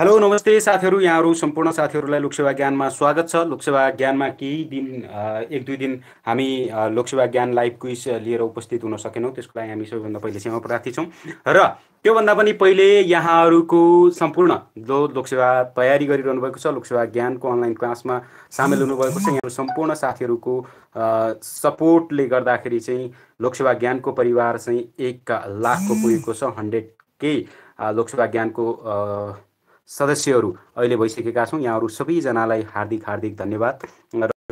hello नमस्ते साथीहरू यहाँहरू सम्पूर्ण साथीहरूलाई लोकसेवा ज्ञानमा स्वागत छ लोकसेवा ज्ञानमा केही दिन एक दुई दिन हामी लोकसेवा ज्ञान लाइभ क्विज लिएर उपस्थित हुन सकेनौँ त्यसको लागि हामी सबैभन्दा पहिले क्षमा प्रार्थी छौँ र त्योभन्दा पनि पहिले यहाँहरूको सम्पूर्ण जो लोकसेवा तयारी गरिरहनु भएको छ लोकसेवा ज्ञानको अनलाइन क्लासमा सामेल हुनुभएको छ यहाँहरू सम्पूर्ण साथीहरूको सपोर्टले गर्दाखेरि चाहिँ लोकसेवा ज्ञानको परिवार चाहिँ एक लाखको पुगेको छ हन्ड्रेड के लोकसेवा ज्ञानको सदस्यहरू अहिले भइसकेका छौँ यहाँहरू सबैजनालाई हार्दिक हार्दिक धन्यवाद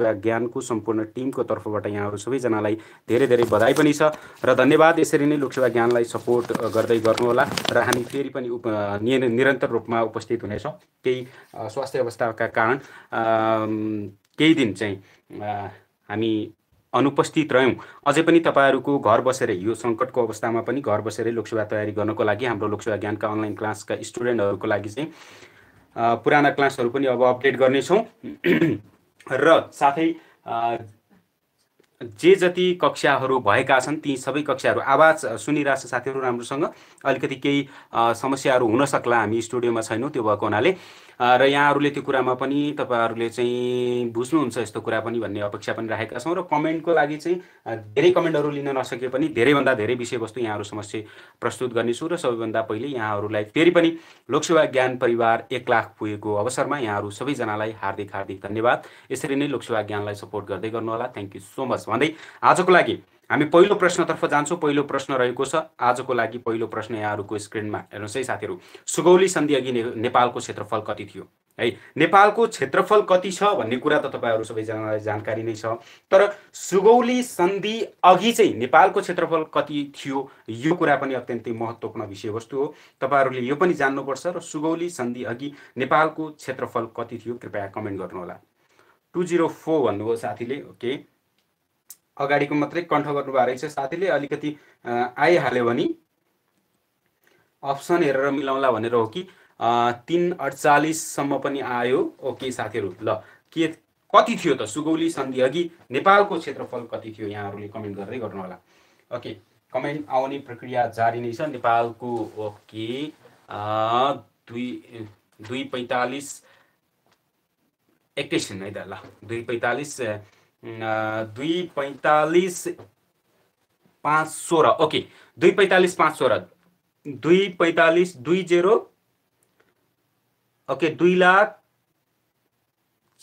र ज्ञानको सम्पूर्ण टिमको तर्फबाट यहाँहरू सबैजनालाई धेरै धेरै बधाई पनि छ र धन्यवाद यसरी नै लोकसेवा ज्ञानलाई सपोर्ट गर्दै गर्नुहोला र हामी फेरि पनि उप निरन्तर रूपमा उपस्थित हुनेछौँ केही स्वास्थ्य अवस्थाका कारण केही दिन चाहिँ हामी अनुपस्थित रह्यौँ अझै पनि तपाईँहरूको घर बसेर यो सङ्कटको अवस्थामा पनि घर बसेरै लोकसेवा तयारी गर्नको लागि हाम्रो लोकसेवा ज्ञानका अनलाइन क्लासका स्टुडेन्टहरूको लागि चाहिँ पुराना क्लासहरू पनि अब अपडेट गर्नेछौँ र साथै जे जति कक्षाहरू भएका छन् ती सबै कक्षाहरू आवाज सुनिरहेछ साथीहरू राम्रोसँग अलिकति केही समस्याहरू हुनसक्ला हामी स्टुडियोमा छैनौँ त्यो भएको हुनाले र यहाँहरूले त्यो कुरामा पनि तपाईँहरूले चाहिँ बुझ्नुहुन्छ यस्तो कुरा पनि भन्ने अपेक्षा पनि राखेका छौँ र कमेन्टको लागि चाहिँ धेरै कमेन्टहरू लिन नसके पनि धेरैभन्दा धेरै विषयवस्तु यहाँहरू समस्या प्रस्तुत गर्नेछु र सबैभन्दा पहिले यहाँहरूलाई फेरि पनि लोकसेवा ज्ञान परिवार एक लाख पुगेको अवसरमा यहाँहरू सबैजनालाई हार्दिक हार्दिक धन्यवाद यसरी नै लोकसेवा ज्ञानलाई सपोर्ट गर्दै गर्नुहोला थ्याङ्क यू सो मच भन्दै आजको लागि हामी पहिलो प्रश्नतर्फ जान्छौँ पहिलो प्रश्न रहेको छ आजको लागि पहिलो प्रश्न यहाँहरूको स्क्रिनमा हेर्नुहोस् है साथीहरू सुगौली सन्धि अघि नेपालको क्षेत्रफल कति थियो है नेपालको क्षेत्रफल कति छ भन्ने कुरा त तपाईँहरू सबैजनालाई जानकारी नै छ तर सुगौली सन्धि अघि चाहिँ नेपालको क्षेत्रफल कति थियो यो कुरा पनि अत्यन्तै महत्त्वपूर्ण विषयवस्तु हो तपाईँहरूले यो पनि जान्नुपर्छ र सुगौली सन्धि अघि नेपालको क्षेत्रफल कति थियो कृपया कमेन्ट गर्नुहोला टु जिरो फोर भन्नुभयो साथीले ओके अगाडिको मात्रै कन्ठ गर्नुभएको रहेछ साथीले अलिकति आइहाल्यो भने अप्सन हेरेर मिलाउँला भनेर हो कि तिन अडचालिससम्म पनि आयो ओके साथीहरू ल के कति थियो त सुगौली सन्धि अघि नेपालको क्षेत्रफल कति थियो यहाँहरूले कमेन्ट गर्दै गर्नु होला ओके कमेन्ट आउने प्रक्रिया जारी नै छ नेपालको ओके दुई दुई पैँतालिस एकैछिन है त ल दुई पैँतालिस दुई पैँतालिस पाँच सोह्र ओके दुई पैँतालिस पाँच सोह्र दुई पैँतालिस दुई जेरो ओके दुई लाख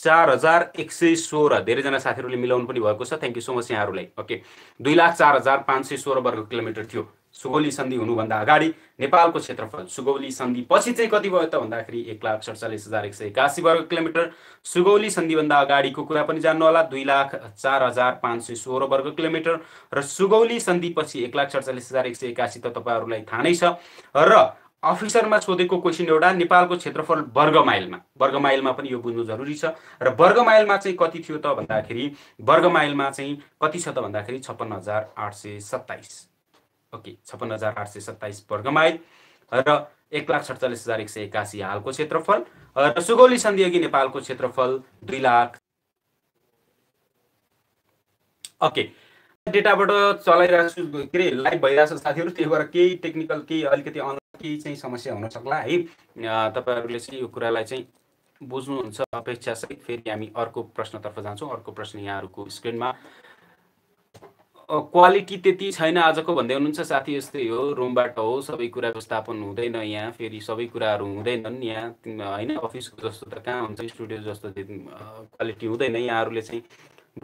चार हजार एक सय सोह्र धेरैजना साथीहरूले मिलाउनु पनि भएको छ थ्याङ्क यू सो मच यहाँहरूलाई ओके दुई लाख चार हजार पाँच सय सोह्र वर्ग किलोमिटर थियो सुगौली सन्धि हुनुभन्दा अगाडि नेपालको क्षेत्रफल सुगौली सन्धि पछि चाहिँ कति भयो त भन्दाखेरि एक लाख सडचालिस हजार एक सय एकासी वर्ग किलोमिटर सुगौली सन्धिभन्दा अगाडिको कुरा पनि जान्नु होला दुई लाख चार हजार पाँच सय सोह्र वर्ग किलोमिटर र सुगौली सन्धि पछि एक लाख सडचालिस हजार एक सय एकासी त तपाईँहरूलाई थाहा नै छ र अफिसरमा सोधेको क्वेसन एउटा नेपालको क्षेत्रफल वर्ग माइलमा वर्ग माइलमा पनि यो बुझ्नु जरुरी छ र वर्ग माइलमा चाहिँ कति थियो त भन्दाखेरि वर्ग माइलमा चाहिँ कति छ त भन्दाखेरि छप्पन्न हजार आठ सय सत्ताइस ओके छप्पन्न हजार आठ सय सत्ताइस माइल र एक लाख सडचालिस हजार एक सय एकासी हालको क्षेत्रफल र सुगौली सन्धिअघि नेपालको क्षेत्रफल दुई लाख ओके डेटाबाट चलाइरहेको छु के अरे लाइभ भइरहेको छ साथीहरू त्यही भएर केही टेक्निकल केही अलिकति केही चाहिँ समस्या हुन सक्ला है तपाईँहरूले चाहिँ यो कुरालाई चाहिँ बुझ्नुहुन्छ अपेक्षासहित फेरि हामी अर्को प्रश्नतर्फ जान्छौँ अर्को प्रश्न यहाँहरूको स्क्रिनमा क्वालिटी त्यति छैन आजको भन्दै हुनुहुन्छ साथी यस्तै हो रुमबाट हो सबै कुरा व्यवस्थापन हुँदैन यहाँ फेरि सबै कुराहरू हुँदैनन् यहाँ होइन अफिसको जस्तो त कहाँ हुन्छ स्टुडियो जस्तो क्वालिटी हुँदैन यहाँहरूले चाहिँ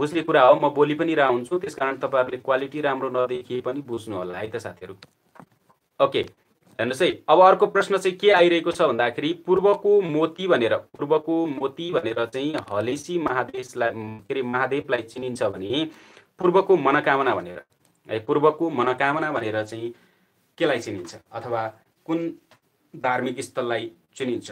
बुझ्ने कुरा हो म बोली पनि रह हुन्छु त्यस कारण तपाईँहरूले क्वालिटी राम्रो नदेखिए पनि बुझ्नु होला है त साथीहरू ओके हेर्नुहोस् है अब अर्को प्रश्न चाहिँ के आइरहेको छ भन्दाखेरि पूर्वको मोती भनेर पूर्वको मोती भनेर चाहिँ हलेसी महादेशलाई के अरे महादेवलाई चिनिन्छ भने पूर्वको मनोकामना भनेर है पूर्वको मनोकामना भनेर चाहिँ केलाई चिनिन्छ अथवा कुन धार्मिक स्थललाई चिनिन्छ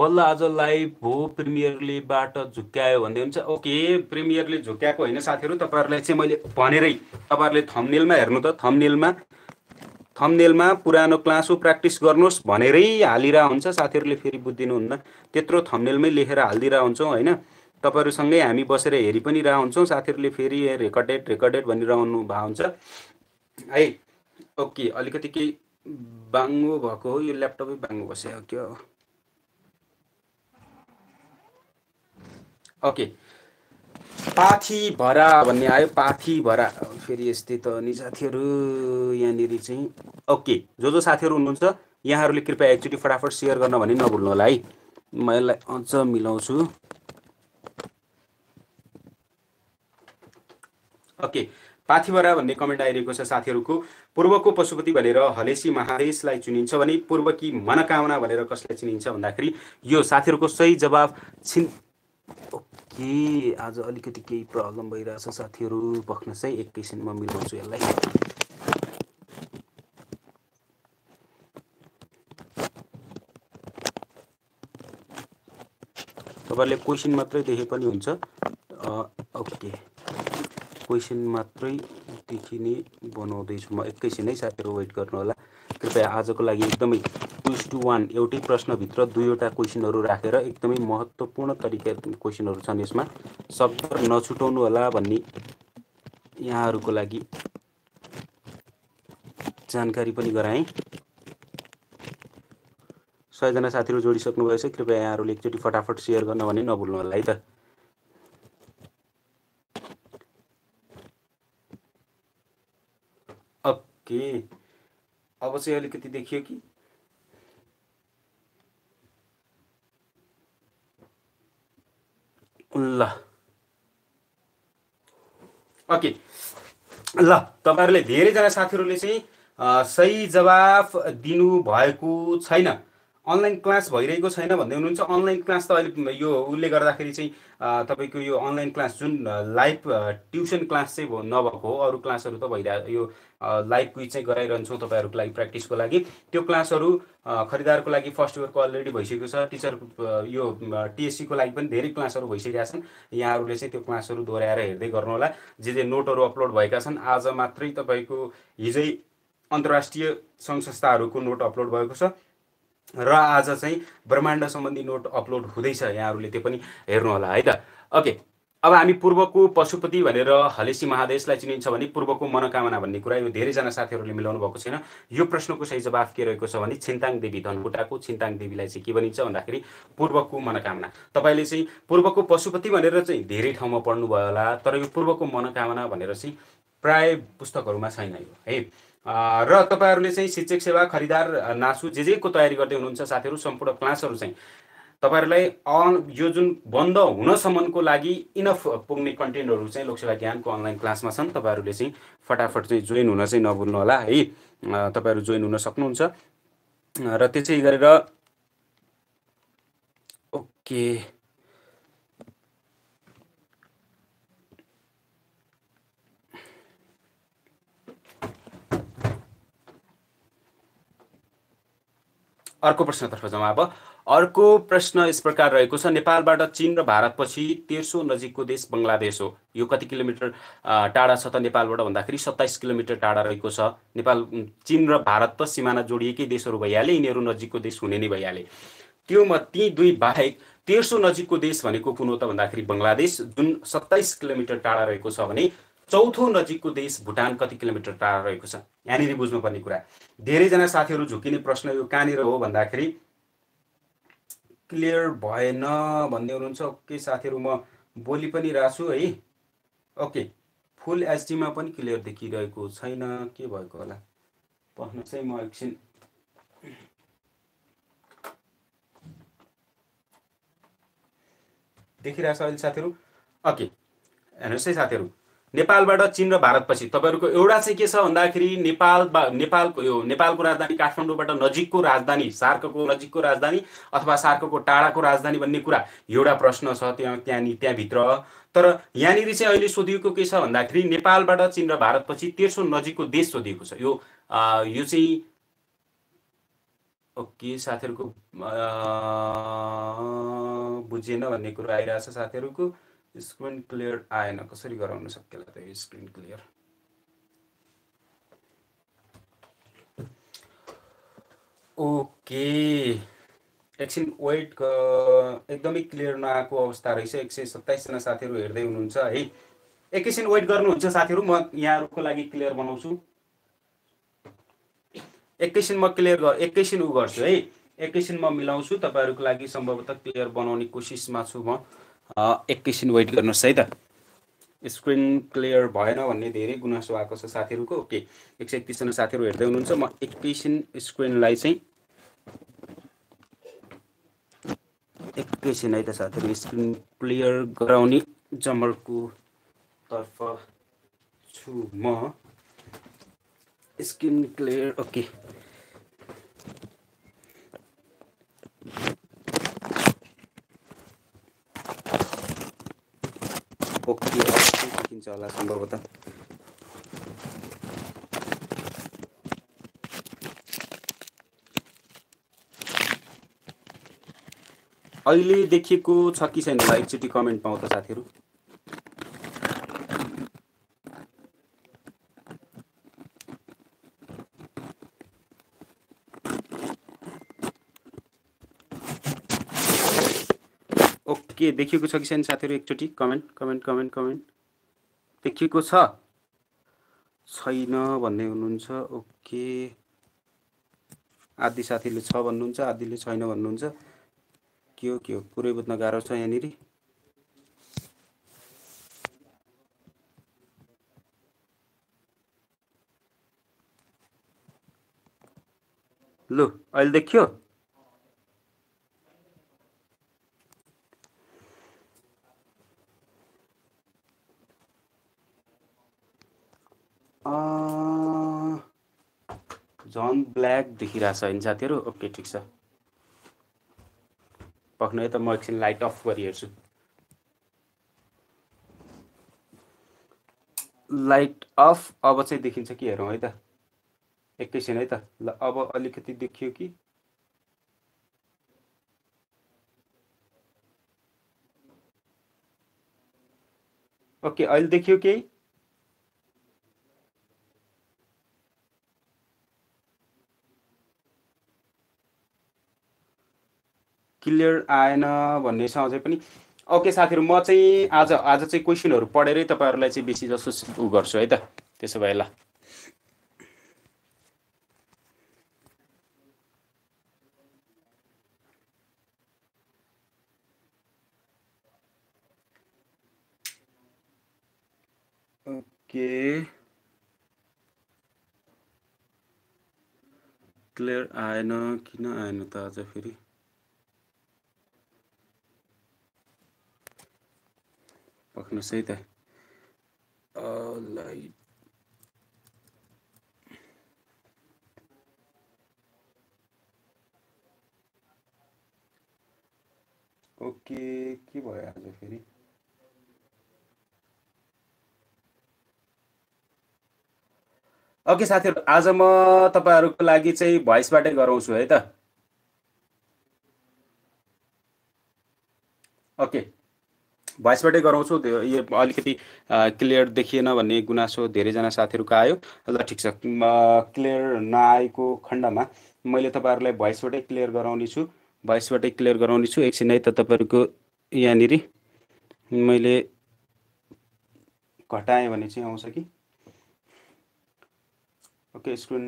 बल्ल आजलाई भो लिगबाट झुक्क्यायो भन्दै हुन्छ ओके प्रिमियरले झुक्क्याएको होइन साथीहरू तपाईँहरूलाई चाहिँ मैले भनेरै तपाईँहरूले थम्नेलमा हेर्नु त थम्नेलमा थम्नेलमा पुरानो क्लास हो प्र्याक्टिस गर्नुहोस् भनेरै हालिरह हुन्छ साथीहरूले फेरि बुझिदिनुहुन्न त्यत्रो थम्नेलमै लेखेर हालिदिरह हुन्छौँ होइन तपाईँहरूसँगै हामी बसेर हेरि पनि रहन्छौँ साथीहरूले फेरि रेकर्डेड रेकर्डेड भनिरहनु भएको हुन्छ है ओके अलिकति केही बाङ्गो भएको हो यो ल्यापटपै बाङ्गो बसेको क्या ओके पाथी भरा भन्ने आयो पाथी भरा फेरि यस्तै त नि साथीहरू यहाँनिर चाहिँ ओके जो जो साथीहरू हुनुहुन्छ यहाँहरूले कृपया एकचोटि फटाफट सेयर गर्न भने नभुल्नु होला है म यसलाई अझ मिलाउँछु ओके पाथिभरा भन्ने कमेन्ट आइरहेको छ साथीहरूको पूर्वको पशुपति भनेर हलेसी महादेशलाई चुनिन्छ भने पूर्वकी मनोकामना भनेर कसलाई चिनिन्छ भन्दाखेरि यो साथीहरूको सही जवाब छिन् ओके आज अलिकति केही प्रब्लम भइरहेछ साथीहरू बख्नुहोस् है म मिलाउँछु यसलाई तपाईँहरूले क्वेसन मात्रै देखे पनि हुन्छ ओके क्वेसन मात्रै देखिने बनाउँदैछु म एकैछिन है साथीहरू वेट गर्नुहोला कृपया आजको लागि एकदमै क्विज टु वान एउटै प्रश्नभित्र दुईवटा क्वेसनहरू राखेर एकदमै महत्त्वपूर्ण तरिका क्वेसनहरू छन् यसमा शब्द नछुटाउनु होला भन्ने यहाँहरूको लागि जानकारी पनि गराएँ सयजना साथीहरू जोडिसक्नुभएछ कृपया यहाँहरूले एकचोटि फटाफट सेयर गर्न भने नभुल्नु होला है त अब चाहिँ अलिकति देखियो कि ल ओके ल तपाईँहरूले धेरैजना साथीहरूले चाहिँ सही जवाफ दिनुभएको छैन अनलाइन क्लास भइरहेको छैन भन्दै हुनुहुन्छ अनलाइन क्लास त अहिले यो उसले गर्दाखेरि चाहिँ तपाईँको यो अनलाइन क्लास जुन लाइभ ट्युसन क्लास चाहिँ नभएको हो अरू क्लासहरू त भइरहेको यो लाइभ क्विज चाहिँ गराइरहन्छौँ तपाईँहरूको लागि प्र्याक्टिसको लागि त्यो क्लासहरू खरिदारको लागि फर्स्ट इयरको अलरेडी भइसकेको छ टिचर यो टिएससीको लागि पनि धेरै क्लासहरू भइसकेका छन् यहाँहरूले चाहिँ त्यो क्लासहरू दोहोऱ्याएर हेर्दै गर्नुहोला जे जे नोटहरू अपलोड भएका छन् आज मात्रै तपाईँको हिजै अन्तर्राष्ट्रिय सङ्घ संस्थाहरूको नोट अपलोड भएको छ र आज चाहिँ ब्रह्माण्ड सम्बन्धी नोट अपलोड हुँदैछ यहाँहरूले त्यो पनि हेर्नुहोला है त ओके अब हामी पूर्वको पशुपति भनेर हलेसी महादेशलाई चिनिन्छ भने पूर्वको मनोकामना भन्ने कुरा यो धेरैजना साथीहरूले मिलाउनु भएको छैन यो प्रश्नको सही जवाफ के रहेको छ भने छिन्ताङ देवी धनकुटाको छिन्ताङ देवीलाई चाहिँ के भनिन्छ भन्दाखेरि पूर्वको मनोकामना तपाईँले चाहिँ पूर्वको पशुपति भनेर चाहिँ धेरै ठाउँमा पढ्नुभयो होला तर यो पूर्वको मनोकामना भनेर चाहिँ प्राय पुस्तकहरूमा छैन यो है र तपाईँहरूले चाहिँ शिक्षक सेवा खरिदार नासु जे जेको तयारी गर्दै हुनुहुन्छ साथीहरू सम्पूर्ण क्लासहरू चाहिँ तपाईँहरूलाई अन यो जुन बन्द हुनसम्मको लागि इनफ पुग्ने कन्टेन्टहरू चाहिँ लोकसेवा ज्ञानको अनलाइन क्लासमा छन् तपाईँहरूले चाहिँ फटाफट चाहिँ जोइन हुन चाहिँ नभुल्नु होला है तपाईँहरू जोइन हुन सक्नुहुन्छ र त्यसै गरेर ओके अर्को प्रश्नतर्फ जाउँ अब अर्को प्रश्न यस प्रकार रहेको छ नेपालबाट चिन र भारतपछि तेर्सो नजिकको देश बङ्गलादेश हो यो कति किलोमिटर टाढा छ त नेपालबाट भन्दाखेरि सत्ताइस किलोमिटर टाढा रहेको छ नेपाल चिन र भारत त सिमाना जोडिएकै देशहरू भइहाले यिनीहरू नजिकको देश हुने नै भइहाले त्यो म ती दुई बाहेक तेर्सो नजिकको देश भनेको कुन हो त भन्दाखेरि बङ्गलादेश जुन सत्ताइस किलोमिटर टाढा रहेको छ भने चौथो नजिकको देश भुटान कति किलोमिटर टाढा रहेको छ यहाँनिर बुझ्नुपर्ने कुरा धेरैजना साथीहरू झुकिने प्रश्न यो कहाँनिर हो भन्दाखेरि क्लियर भएन भन्दै हुनुहुन्छ ओके साथीहरू म बोली पनि रहेछु है ओके फुल एचडीमा पनि क्लियर देखिरहेको छैन के भएको होला पस्नुहोस् है म एकछिन देखिरहेको छ अहिले साथीहरू ओके हेर्नुहोस् है साथीहरू नेपालबाट चिन र भारतपछि तपाईँहरूको एउटा चाहिँ के छ भन्दाखेरि नेपाल नेपालको यो नेपालको राजधानी काठमाडौँबाट नजिकको राजधानी सार्कको नजिकको राजधानी अथवा सार्कको टाढाको राजधानी भन्ने कुरा एउटा प्रश्न छ त्यहाँ त्यहाँ त्यहाँभित्र तर यहाँनिर चाहिँ अहिले सोधिएको के छ भन्दाखेरि नेपालबाट चिन र भारतपछि तेर्सो नजिकको देश सोधिएको छ यो यो चाहिँ ओके साथीहरूको बुझिएन भन्ने कुरो आइरहेछ साथीहरूको स्क्रिन क्लियर आएन कसरी गराउन सकिएला त स्क्रिन क्लियर ओके एकछिन वेट एकदमै क्लियर नआएको अवस्था रहेछ एक सय सत्ताइसजना साथीहरू हेर्दै हुनुहुन्छ है एकैछिन वेट गर्नुहुन्छ साथीहरू म यहाँहरूको लागि क्लियर बनाउँछु एकैछिन म क्लियर गर एकैछिन ऊ गर्छु है एकैछिन म मिलाउँछु तपाईँहरूको लागि सम्भवतः क्लियर बनाउने कोसिसमा छु म एकैछिन वेट गर्नुहोस् है त स्क्रिन क्लियर भएन भन्ने धेरै गुनासो आएको छ साथीहरूको ओके एक सय एकतिसजना साथीहरू हेर्दै हुनुहुन्छ म एकैछिन स्क्रिनलाई चाहिँ एकैछिन है त साथीहरू स्क्रिन क्लियर गराउने जमरको तर्फ छु म स्क्रिन क्लियर ओके पोखरी देखिन्छ होला सम्भवतः अहिले देखिएको छ कि छैन होला एकचोटि कमेन्ट पाउँ त साथीहरू के देखिएको छ कि छैन साथीहरू एकचोटि कमेन्ट कमेन्ट कमेन्ट कमेन्ट देखिएको छ छैन भन्दै हुनुहुन्छ ओके आधी साथीले छ भन्नुहुन्छ आधीले छैन भन्नुहुन्छ के हो के हो पुरै बुझ्न गाह्रो छ यहाँनिर लु अहिले देखियो जन ब्ल्याक देखिरहेको छ होइन साथीहरू ओके ठिक छ पक्नु है त म एकछिन लाइट अफ गरिहेर्छु लाइट अफ अब चाहिँ देखिन्छ कि हेरौँ है त एकैछिन है त ल अब अलिकति देखियो कि ओके अहिले देखियो केही क्लियर आएन भन्ने छ अझै पनि ओके साथीहरू म चाहिँ आज आज चाहिँ क्वेसनहरू पढेरै तपाईँहरूलाई चाहिँ बेसी जसो उ गर्छु है त त्यसो भए ल ओके क्लियर आएन किन आएन त आज फेरि पर्खिनुहोस् है त ओके के भयो आज फेरि ओके साथीहरू आज म तपाईँहरूको लागि चाहिँ भोइसबाटै गराउँछु है त ओके भोइसबाटै गराउँछु यो अलिकति क्लियर देखिएन भन्ने गुनासो धेरैजना साथीहरूको आयो ल ठिक छ क्लियर नआएको खण्डमा मैले तपाईँहरूलाई भोइसबाटै क्लियर गराउने छु भोइसबाटै क्लियर गराउने छु एकछिन है त तपाईँहरूको यहाँनिर मैले घटाएँ भने चाहिँ आउँछ कि ओके स्क्रिन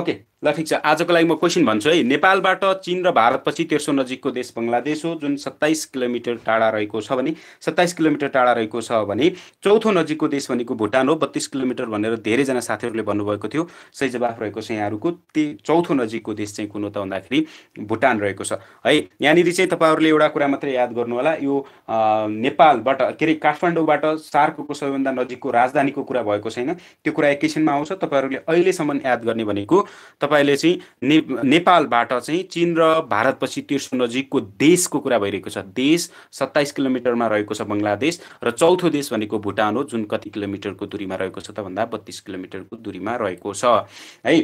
ओके ल ठिक छ आजको लागि म क्वेसन भन्छु है नेपालबाट चिन र भारतपछि तेर्सो नजिकको देश बङ्गलादेश हो जुन सत्ताइस किलोमिटर टाढा रहेको छ भने सत्ताइस किलोमिटर टाढा रहेको छ भने चौथो नजिकको देश भनेको भुटान हो बत्तिस किलोमिटर भनेर धेरैजना साथीहरूले भन्नुभएको थियो सही जवाफ रहेको छ यहाँहरूको त्यही चौथो नजिकको देश चाहिँ कुन हो त भन्दाखेरि भुटान रहेको छ है यहाँनिर चाहिँ तपाईँहरूले एउटा कुरा मात्रै याद गर्नु होला यो नेपालबाट के अरे काठमाडौँबाट सार्कको सबैभन्दा नजिकको राजधानीको कुरा भएको छैन त्यो कुरा एकैछिनमा आउँछ तपाईँहरूले अहिलेसम्म याद गर्ने भनेको तपाईँ तपाईँले चाहिँ ने नेपालबाट चाहिँ चिन र भारतपछि तेर्सो नजिकको देशको कुरा भइरहेको छ देश सत्ताइस किलोमिटरमा रहेको छ बङ्गलादेश र चौथो देश भनेको भुटान हो जुन कति किलोमिटरको दूरीमा रहेको छ त भन्दा बत्तिस किलोमिटरको दूरीमा रहेको छ है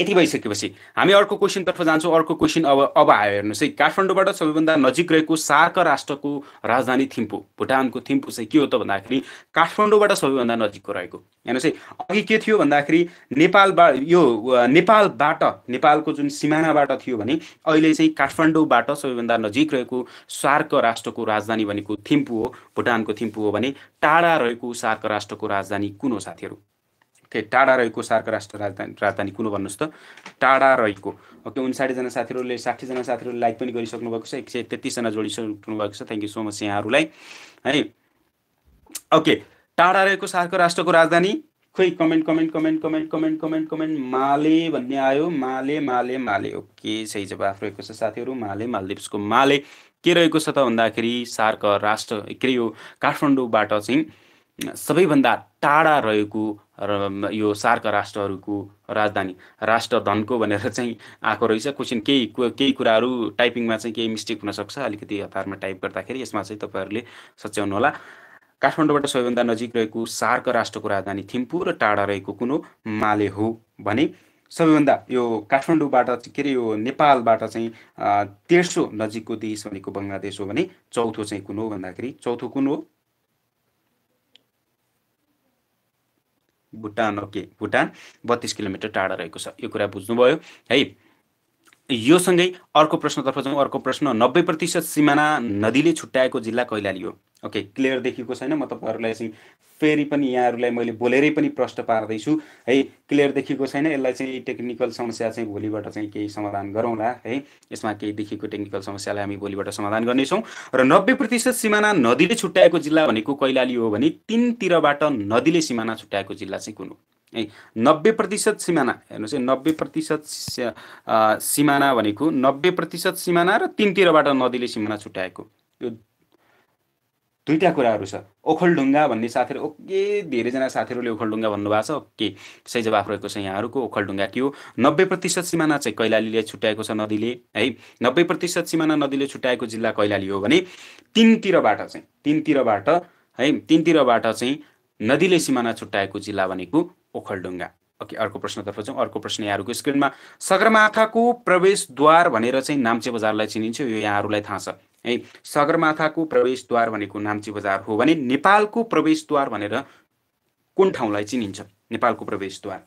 यति भइसकेपछि हामी अर्को क्वेसनतर्फ जान्छौँ अर्को क्वेसन अब अब आयो हेर्नुहोस् है काठमाडौँबाट सबैभन्दा नजिक रहेको सार्क राष्ट्रको राजधानी थिम्पू भुटानको थिम्पू चाहिँ के हो त भन्दाखेरि काठमाडौँबाट सबैभन्दा नजिकको रहेको हेर्नुहोस् है अघि के थियो भन्दाखेरि नेपालबाट यो नेपालबाट नेपालको जुन सिमानाबाट थियो भने अहिले चाहिँ काठमाडौँबाट सबैभन्दा नजिक रहेको सार्क राष्ट्रको राजधानी भनेको थिम्पू हो भुटानको थिम्पू हो भने टाढा रहेको सार्क राष्ट्रको राजधानी कुन हो साथीहरू के टाढा रहेको सार्क राष्ट्र राजधानी राजधानी कुन भन्नुहोस् त टाढा रहेको ओके उन्साठीजना साथीहरूले साठीजना साथीहरूले लाइक पनि गरिसक्नु भएको छ एक सय तेत्तिसजना जोडिसक्नु भएको छ थ्याङ्क यू सो मच यहाँहरूलाई है ओके टाढा रहेको सार्क राष्ट्रको राजधानी खोइ comment comment comment comment comment comment comment Male भन्ने आयो माले माले माले ओके सही जवाफ रहेको छ साथीहरू माले मालदिप्सको माले के रहेको छ त भन्दाखेरि सार्क राष्ट्र के यो काठमाडौँबाट चाहिँ सबैभन्दा टाढा रहेको र यो सार्क राष्ट्रहरूको राजधानी राष्ट्र धनको भनेर चाहिँ आएको रहेछ क्वेसन केही केही कुराहरू टाइपिङमा चाहिँ केही मिस्टेक हुनसक्छ अलिकति हतारमा टाइप गर्दाखेरि यसमा चाहिँ तपाईँहरूले सच्याउनु होला काठमाडौँबाट सबैभन्दा नजिक रहेको सार्क राष्ट्रको राजधानी थिम्पू र टाढा रहेको हो माले हो भने सबैभन्दा यो काठमाडौँबाट के अरे यो नेपालबाट चाहिँ तेर्सो नजिकको देश भनेको बङ्गलादेश हो भने चौथो चाहिँ कुन हो भन्दाखेरि चौथो कुन हो भुटान ओके भुटान बत्तिस किलोमिटर टाढा रहेको छ यो कुरा बुझ्नुभयो है यो सँगै अर्को प्रश्नतर्फ जाउँ अर्को प्रश्न नब्बे प्रतिशत सिमाना नदीले छुट्याएको जिल्ला कैलाली हो ओके क्लियर देखिएको छैन म तपाईँहरूलाई चाहिँ फेरि पनि यहाँहरूलाई मैले बोलेरै पनि प्रश्न पार्दैछु है क्लियर देखिएको छैन यसलाई चाहिँ टेक्निकल समस्या चाहिँ भोलिबाट चाहिँ केही समाधान गरौँला है यसमा केही देखिएको टेक्निकल समस्यालाई हामी भोलिबाट समाधान गर्नेछौँ र नब्बे प्रतिशत सिमाना नदीले छुट्याएको जिल्ला भनेको कैलाली हो भने तिनतिरबाट नदीले सिमाना छुट्याएको जिल्ला चाहिँ कुन हो है नब्बे प्रतिशत सिमाना हेर्नुहोस् है नब्बे प्रतिशत सिमाना भनेको नब्बे प्रतिशत सिमाना र तिनतिरबाट नदीले सिमाना छुट्याएको यो दुईवटा कुराहरू छ ओखलढुङ्गा भन्ने साथीहरू ओके धेरैजना साथीहरूले ओखलढुङ्गा भन्नुभएको छ ओके सही जवाफ रहेको छ यहाँहरूको ओखलढुङ्गा के हो नब्बे प्रतिशत सिमाना चाहिँ कैलालीले छुट्याएको छ नदीले है नब्बे प्रतिशत सिमाना नदीले छुट्याएको जिल्ला कैलाली हो भने तिनतिरबाट चाहिँ तिनतिरबाट है तिनतिरबाट चाहिँ नदीले सिमाना छुट्याएको जिल्ला भनेको ओखलडुङ्गा ओके अर्को प्रश्नतर्फ जाउँ अर्को प्रश्न यहाँहरूको स्क्रिनमा सगरमाथाको प्रवेशद्वार भनेर चाहिँ नाम्चे बजारलाई चिनिन्छ यो यहाँहरूलाई थाहा छ है सगरमाथाको प्रवेशद्वार भनेको नाम्ची बजार हो भने नेपालको प्रवेशद्वार भनेर कुन ठाउँलाई चिनिन्छ नेपालको प्रवेशद्वार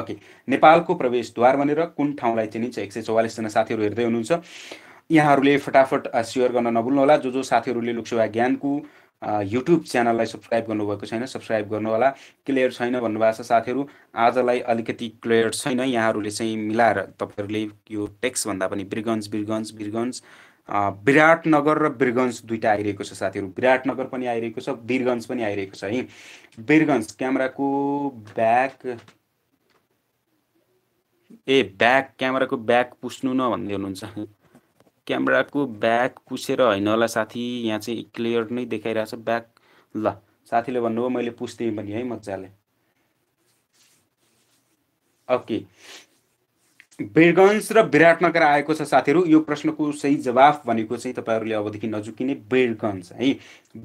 ओके नेपालको प्रवेशद्वार भनेर कुन ठाउँलाई चिनिन्छ एक सय चौवालिसजना साथीहरू हेर्दै हुनुहुन्छ यहाँहरूले फटाफट सेयर गर्न नभुल्नुहोला जो जो साथीहरूले लोकसेवा ज्ञानको युट्युब च्यानललाई सब्सक्राइब गर्नुभएको छैन सब्सक्राइब होला क्लियर छैन भन्नुभएको छ साथीहरू आजलाई अलिकति क्लियर छैन यहाँहरूले चाहिँ मिलाएर तपाईँहरूले यो भन्दा पनि बिरगन्ज बिरगन्ज बिरगन्ज विराटनगर र बिरगन्ज दुइटा आइरहेको छ साथीहरू विराटनगर पनि आइरहेको छ बिरगन्ज पनि आइरहेको छ है बिरगन्ज क्यामेराको ब्याक ए ब्याक क्यामेराको ब्याक पुस्नु न भन्दै हुनुहुन्छ क्यामेराको ब्याक पुसेर होइन होला साथी यहाँ चाहिँ क्लियर नै देखाइरहेको छ ब्याक ल साथीले भन्नुभयो मैले पुस्दिएँ पनि है मजाले ओके बेडगन्ज र विराटनगर आएको छ साथीहरू यो प्रश्नको सही जवाफ भनेको चाहिँ तपाईँहरूले अबदेखि नजुकिने बेडगन्ज है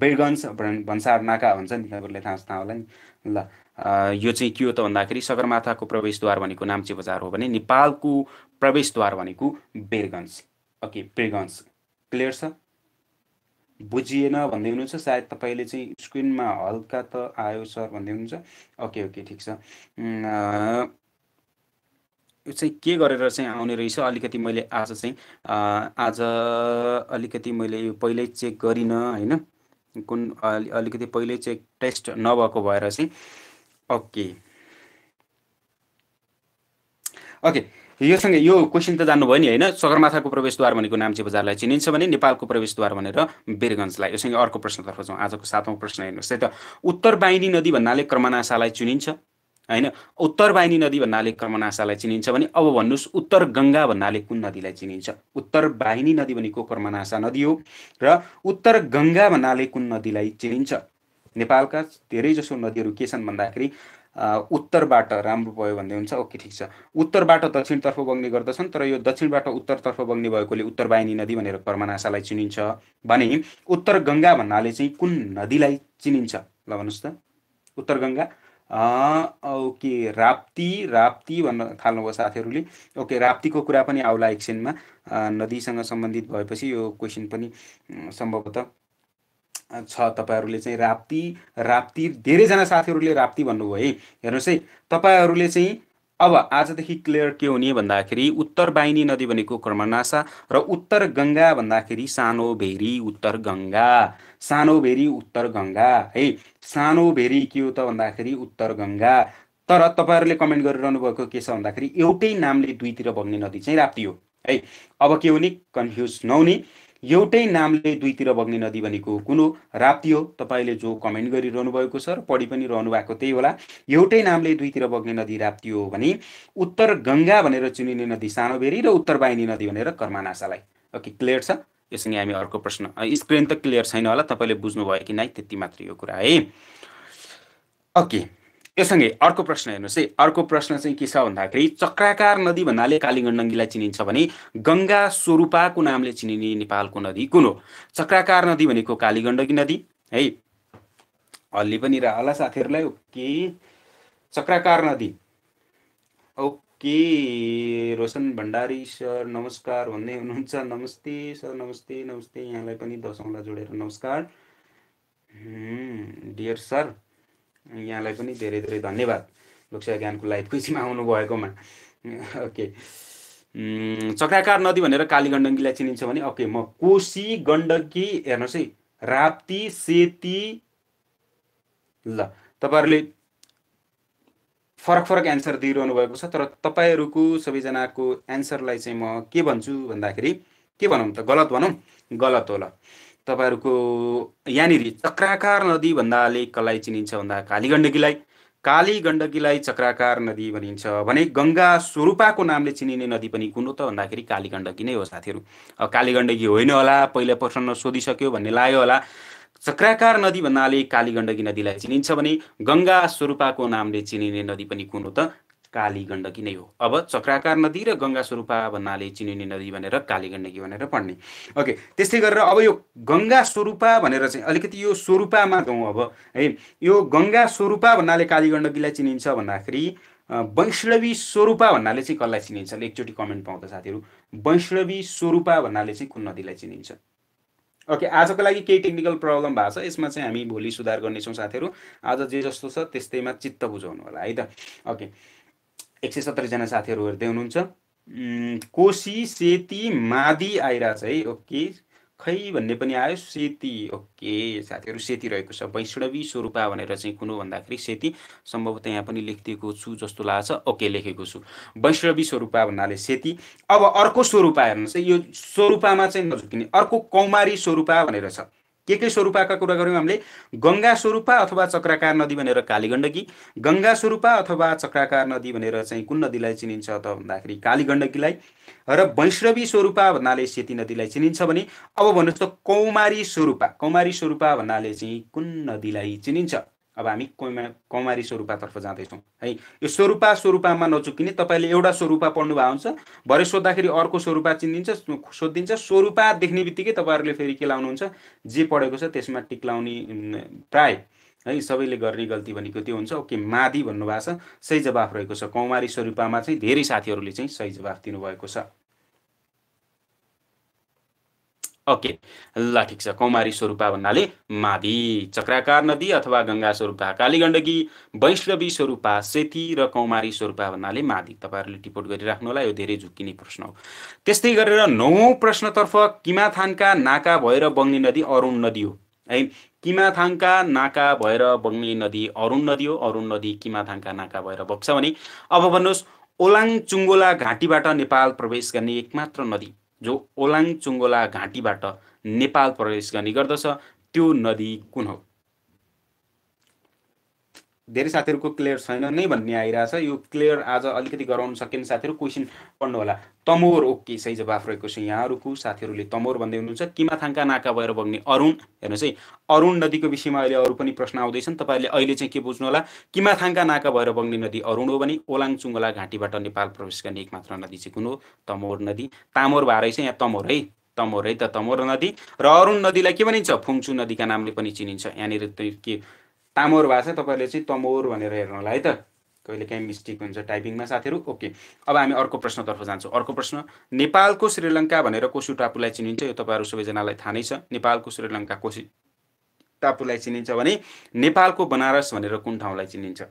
बेडगन्ज भन्सार नाका भन्छ नि तपाईँहरूले थाहा छ थाहा होला नि ल यो चाहिँ के हो त भन्दाखेरि सगरमाथाको प्रवेशद्वार भनेको नाम्चे बजार हो भने नेपालको प्रवेशद्वार भनेको बेरगन्ज ओके पेगन्स क्लियर छ बुझिएन भन्दै हुनुहुन्छ सायद तपाईँले चाहिँ स्क्रिनमा हल्का त आयो सर भन्दै हुनुहुन्छ ओके ओके ठिक छ यो चाहिँ के गरेर चाहिँ आउने रहेछ अलिकति मैले आज चाहिँ आज अलिकति मैले यो पहिल्यै चेक गरिनँ होइन कुन अलिकति पहिल्यै चेक टेस्ट नभएको भएर चाहिँ ओके ओके योसँग यो क्वेसन त जान्नुभयो नि होइन सगरमाथाको प्रवेशद्वार भनेको नाम्चे बजारलाई चिनिन्छ भने नेपालको प्रवेशद्वार भनेर वीरगञ्जलाई योसँग अर्को प्रश्नतर्फ जाउँ आजको सातौँ प्रश्न हेर्नुहोस् है त उत्तर बाहिनी नदी भन्नाले क्रमनासालाई चुनिन्छ होइन उत्तर बाहिनी नदी भन्नाले कर्मनासालाई चिनिन्छ भने अब भन्नुहोस् उत्तर गङ्गा भन्नाले कुन नदीलाई चिनिन्छ उत्तर बाहिनी नदी भनेको कर्मनासा नदी हो र उत्तर गङ्गा भन्नाले कुन नदीलाई चिनिन्छ नेपालका धेरैजसो नदीहरू के छन् भन्दाखेरि उत्तरबाट राम्रो भयो भन्दै हुन्छ ओके ठिक छ उत्तरबाट दक्षिणतर्फ बग्ने गर्दछन् तर यो दक्षिणबाट उत्तरतर्फ बग्ने भएकोले उत्तर बाहिनी नदी भनेर कर्मनासालाई चिनिन्छ भने उत्तर गङ्गा भन्नाले चाहिँ कुन नदीलाई चिनिन्छ ल भन्नुहोस् त उत्तर गङ्गा ओके राप्ती राप्ती भन्न थाल्नुभयो साथीहरूले ओके राप्तीको कुरा पनि आउला एकछिनमा नदीसँग सम्बन्धित भएपछि यो क्वेसन पनि सम्भवतः छ तपाईँहरूले चाहिँ राप्ती राप्ती धेरैजना साथीहरूले राप्ती भन्नुभयो है हेर्नुहोस् है तपाईँहरूले चाहिँ अब आजदेखि क्लियर के हुने भन्दाखेरि उत्तर बाहिनी नदी भनेको कर्मनासा र उत्तर गङ्गा भन्दाखेरि सानो भेरी उत्तर गङ्गा सानो भेरी उत्तर गङ्गा है सानो भेरी के हो त भन्दाखेरि उत्तर गङ्गा तर तपाईँहरूले कमेन्ट गरिरहनु भएको के छ भन्दाखेरि एउटै नामले दुईतिर बग्ने नदी चाहिँ राप्ती हो है अब के हुने कन्फ्युज नहुने एउटै नामले दुईतिर बग्ने नदी भनेको कुन हो राप्ती हो तपाईँले जो कमेन्ट गरिरहनु भएको छ र पढि पनि रहनु भएको त्यही होला एउटै नामले दुईतिर बग्ने नदी राप्ती हो भने उत्तर गङ्गा भनेर चुनिने नदी सानोबेरी र उत्तर बाहिनी नदी भनेर कर्मानासालाई ओके क्लियर छ यसरी हामी अर्को प्रश्न स्क्रिन त क्लियर छैन होला तपाईँले बुझ्नुभयो कि नै त्यति मात्र यो कुरा है ओके यससँगै अर्को प्रश्न हेर्नुहोस् है अर्को प्रश्न चाहिँ के छ भन्दाखेरि चक्राकार नदी भन्नाले कालीगण्डङ्गीलाई चिनिन्छ भने गङ्गा स्वरूपाको नामले चिनिने नेपालको नदी कुन हो चक्राकार नदी भनेको कालीगण्डकी नदी है हल्ली पनि रहला साथीहरूलाई ओके चक्राकार नदी ओके रोशन भण्डारी सर नमस्कार भन्दै हुनुहुन्छ नमस्ते सर नमस्ते नमस्ते यहाँलाई पनि दसौँलाई जोडेर नमस्कार डियर सर यहाँलाई पनि धेरै धेरै धन्यवाद लोकसेवा ज्ञानको लाइभ खुसीमा आउनुभएकोमा ओके चक्राकार नदी भनेर काली गण्डकीलाई चिनिन्छ भने ओके म कोशी गण्डकी हेर्नुहोस् है राप्ती सेती ल तपाईँहरूले फरक फरक एन्सर दिइरहनु भएको छ तर तपाईँहरूको सबैजनाको एन्सरलाई चाहिँ म के भन्छु भन्दाखेरि के भनौँ त गलत भनौँ गलत हो ल तपाईँहरूको यहाँनिर चक्राकार नदी भन्नाले कसलाई चिनिन्छ भन्दा काली गण्डकीलाई काली गण्डकीलाई चक्राकार नदी भनिन्छ भने गङ्गा स्वरूपाको नामले चिनिने नदी पनि कुन हो त भन्दाखेरि काली गण्डकी नै हो साथीहरू काली गण्डकी होइन होला पहिला प्रश्न सोधिसक्यो भन्ने लाग्यो होला चक्राकार नदी भन्नाले काली गण्डकी नदीलाई चिनिन्छ भने गङ्गा स्वरूपाको नामले चिनिने नदी पनि कुन हो त काली गण्डकी नै हो अब चक्राकार नदी र गङ्गा स्वरूपा भन्नाले चिनिने नदी भनेर काली गण्डकी भनेर पढ्ने ओके त्यस्तै गरेर अब यो गङ्गा स्वरूपा भनेर चाहिँ अलिकति यो स्वरूपामा गाउँ अब है यो गङ्गा स्वरूपा भन्नाले काली गण्डकीलाई चिनिन्छ भन्दाखेरि वैष्णवी स्वरूपा भन्नाले चाहिँ कसलाई चिनिन्छ एकचोटि कमेन्ट पाउँदा साथीहरू वैष्णवी स्वरूपा भन्नाले चाहिँ कुन नदीलाई चिनिन्छ ओके आजको लागि केही टेक्निकल प्रब्लम भएको छ यसमा चाहिँ हामी भोलि सुधार गर्नेछौँ साथीहरू आज जे जस्तो छ त्यस्तैमा चित्त बुझाउनु होला है त ओके एक सय सत्तरीजना साथीहरू हेर्दै हुनुहुन्छ कोसी सेती मादी आइरहेछ है ओके खै भन्ने पनि आयो सेती ओके साथीहरू सेती रहेको छ वैष्णवी स्वरूपा भनेर चाहिँ कुन भन्दाखेरि सेती सम्भवतः यहाँ पनि लेखिदिएको छु जस्तो लाग्छ ओके लेखेको छु वैष्णवी स्वरूपा भन्नाले सेती अब अर्को स्वरूपा हेर्नुहोस् है यो स्वरूपामा चाहिँ नझुकिने अर्को कौमारी स्वरूपा भनेर छ के के स्वरूपाका कुरा गऱ्यौँ हामीले गङ्गा स्वरूपा अथवा चक्राकार नदी भनेर कालीगण्डकी गण्डकी गङ्गा स्वरूपा अथवा चक्राकार नदी भनेर चाहिँ कुन नदीलाई चिनिन्छ त भन्दाखेरि कालीगण्डकीलाई र वैष्णवी स्वरूपा भन्नाले सेती नदीलाई चिनिन्छ भने अब भन्नुहोस् त कौमारी स्वरूपा कौमारी स्वरूपा भन्नाले चाहिँ कुन नदीलाई चिनिन्छ अब हामी कोमा कौमारी स्वरूपातर्फ जाँदैछौँ है यो स्वरूपा स्वरूपामा नचुकिने तपाईँले एउटा स्वरूपा पढ्नुभएको हुन्छ भरे सोद्धाखेरि अर्को स्वरूपा चिनिदिन्छ सोधिदिन्छ स्वरूपा देख्ने बित्तिकै तपाईँहरूले फेरि के लाउनुहुन्छ जे पढेको छ त्यसमा टिक लाउने प्राय है सबैले गर्ने गल्ती भनेको त्यो हुन्छ ओके मादी भन्नुभएको छ सही जवाफ रहेको छ कौमारी स्वरूपामा चाहिँ धेरै साथीहरूले चाहिँ सही जवाफ दिनुभएको छ ओके ल ठिक छ कौमारी स्वरूपा भन्नाले मादी चक्राकार नदी अथवा गङ्गा स्वरूपा काली गण्डकी वैष्णवी स्वरूपा सेती र कौमारी स्वरूपा भन्नाले मादी तपाईँहरूले टिपोट गरिराख्नु होला यो धेरै झुक्किने प्रश्न हो त्यस्तै गरेर नौ प्रश्नतर्फ किमाथाङका नाका भएर बग्ने नदी अरुण नदी हो है किमाथाङका नाका भएर बग्ने नदी अरुण नदी हो अरुण नदी किमाथाङका नाका भएर बग्छ भने अब भन्नुहोस् ओलाङ चुङ्गोला घाँटीबाट नेपाल प्रवेश गर्ने एकमात्र नदी जो ओलाङ चुङ्गोला घाँटीबाट नेपाल प्रवेश गर्ने गर्दछ त्यो नदी कुन हो धेरै साथीहरूको क्लियर छैन नै भन्ने आइरहेछ यो क्लियर आज अलिकति गराउन सकेन साथीहरू क्वेसन पढ्नु होला तमोर ओके सही जवाफ रहेको छ यहाँहरूको साथीहरूले तमोर भन्दै हुनुहुन्छ किमाथाङका नाका भएर बग्ने अरुण हेर्नुहोस् है अरुण नदीको विषयमा अहिले अरू पनि प्रश्न आउँदैछन् तपाईँहरूले अहिले चाहिँ के बुझ्नु होला किमाथाङका नाका भएर बग्ने नदी अरुण हो भने ओलाङ चुङ्गला घाँटीबाट नेपाल प्रवेश गर्ने एकमात्र नदी चाहिँ कुन हो तमोर नदी तामोर भएरै चाहिँ यहाँ तमोर है तमोर है त तमोर नदी र अरुण नदीलाई के भनिन्छ फुङचु नदीका नामले पनि चिनिन्छ यहाँनिर के तामोर भाषा तपाईँहरूले चाहिँ तमोर भनेर हेर्नु होला है त कहिले काहीँ मिस्टेक हुन्छ टाइपिङमा साथीहरू ओके अब हामी अर्को प्रश्नतर्फ जान्छौँ अर्को प्रश्न नेपालको श्रीलङ्का भनेर कोसु टापुलाई चिनिन्छ यो तपाईँहरू सबैजनालाई थाहा नै छ नेपालको श्रीलङ्का कोसी टापुलाई चिनिन्छ भने नेपालको बनारस भनेर कुन ठाउँलाई चिनिन्छ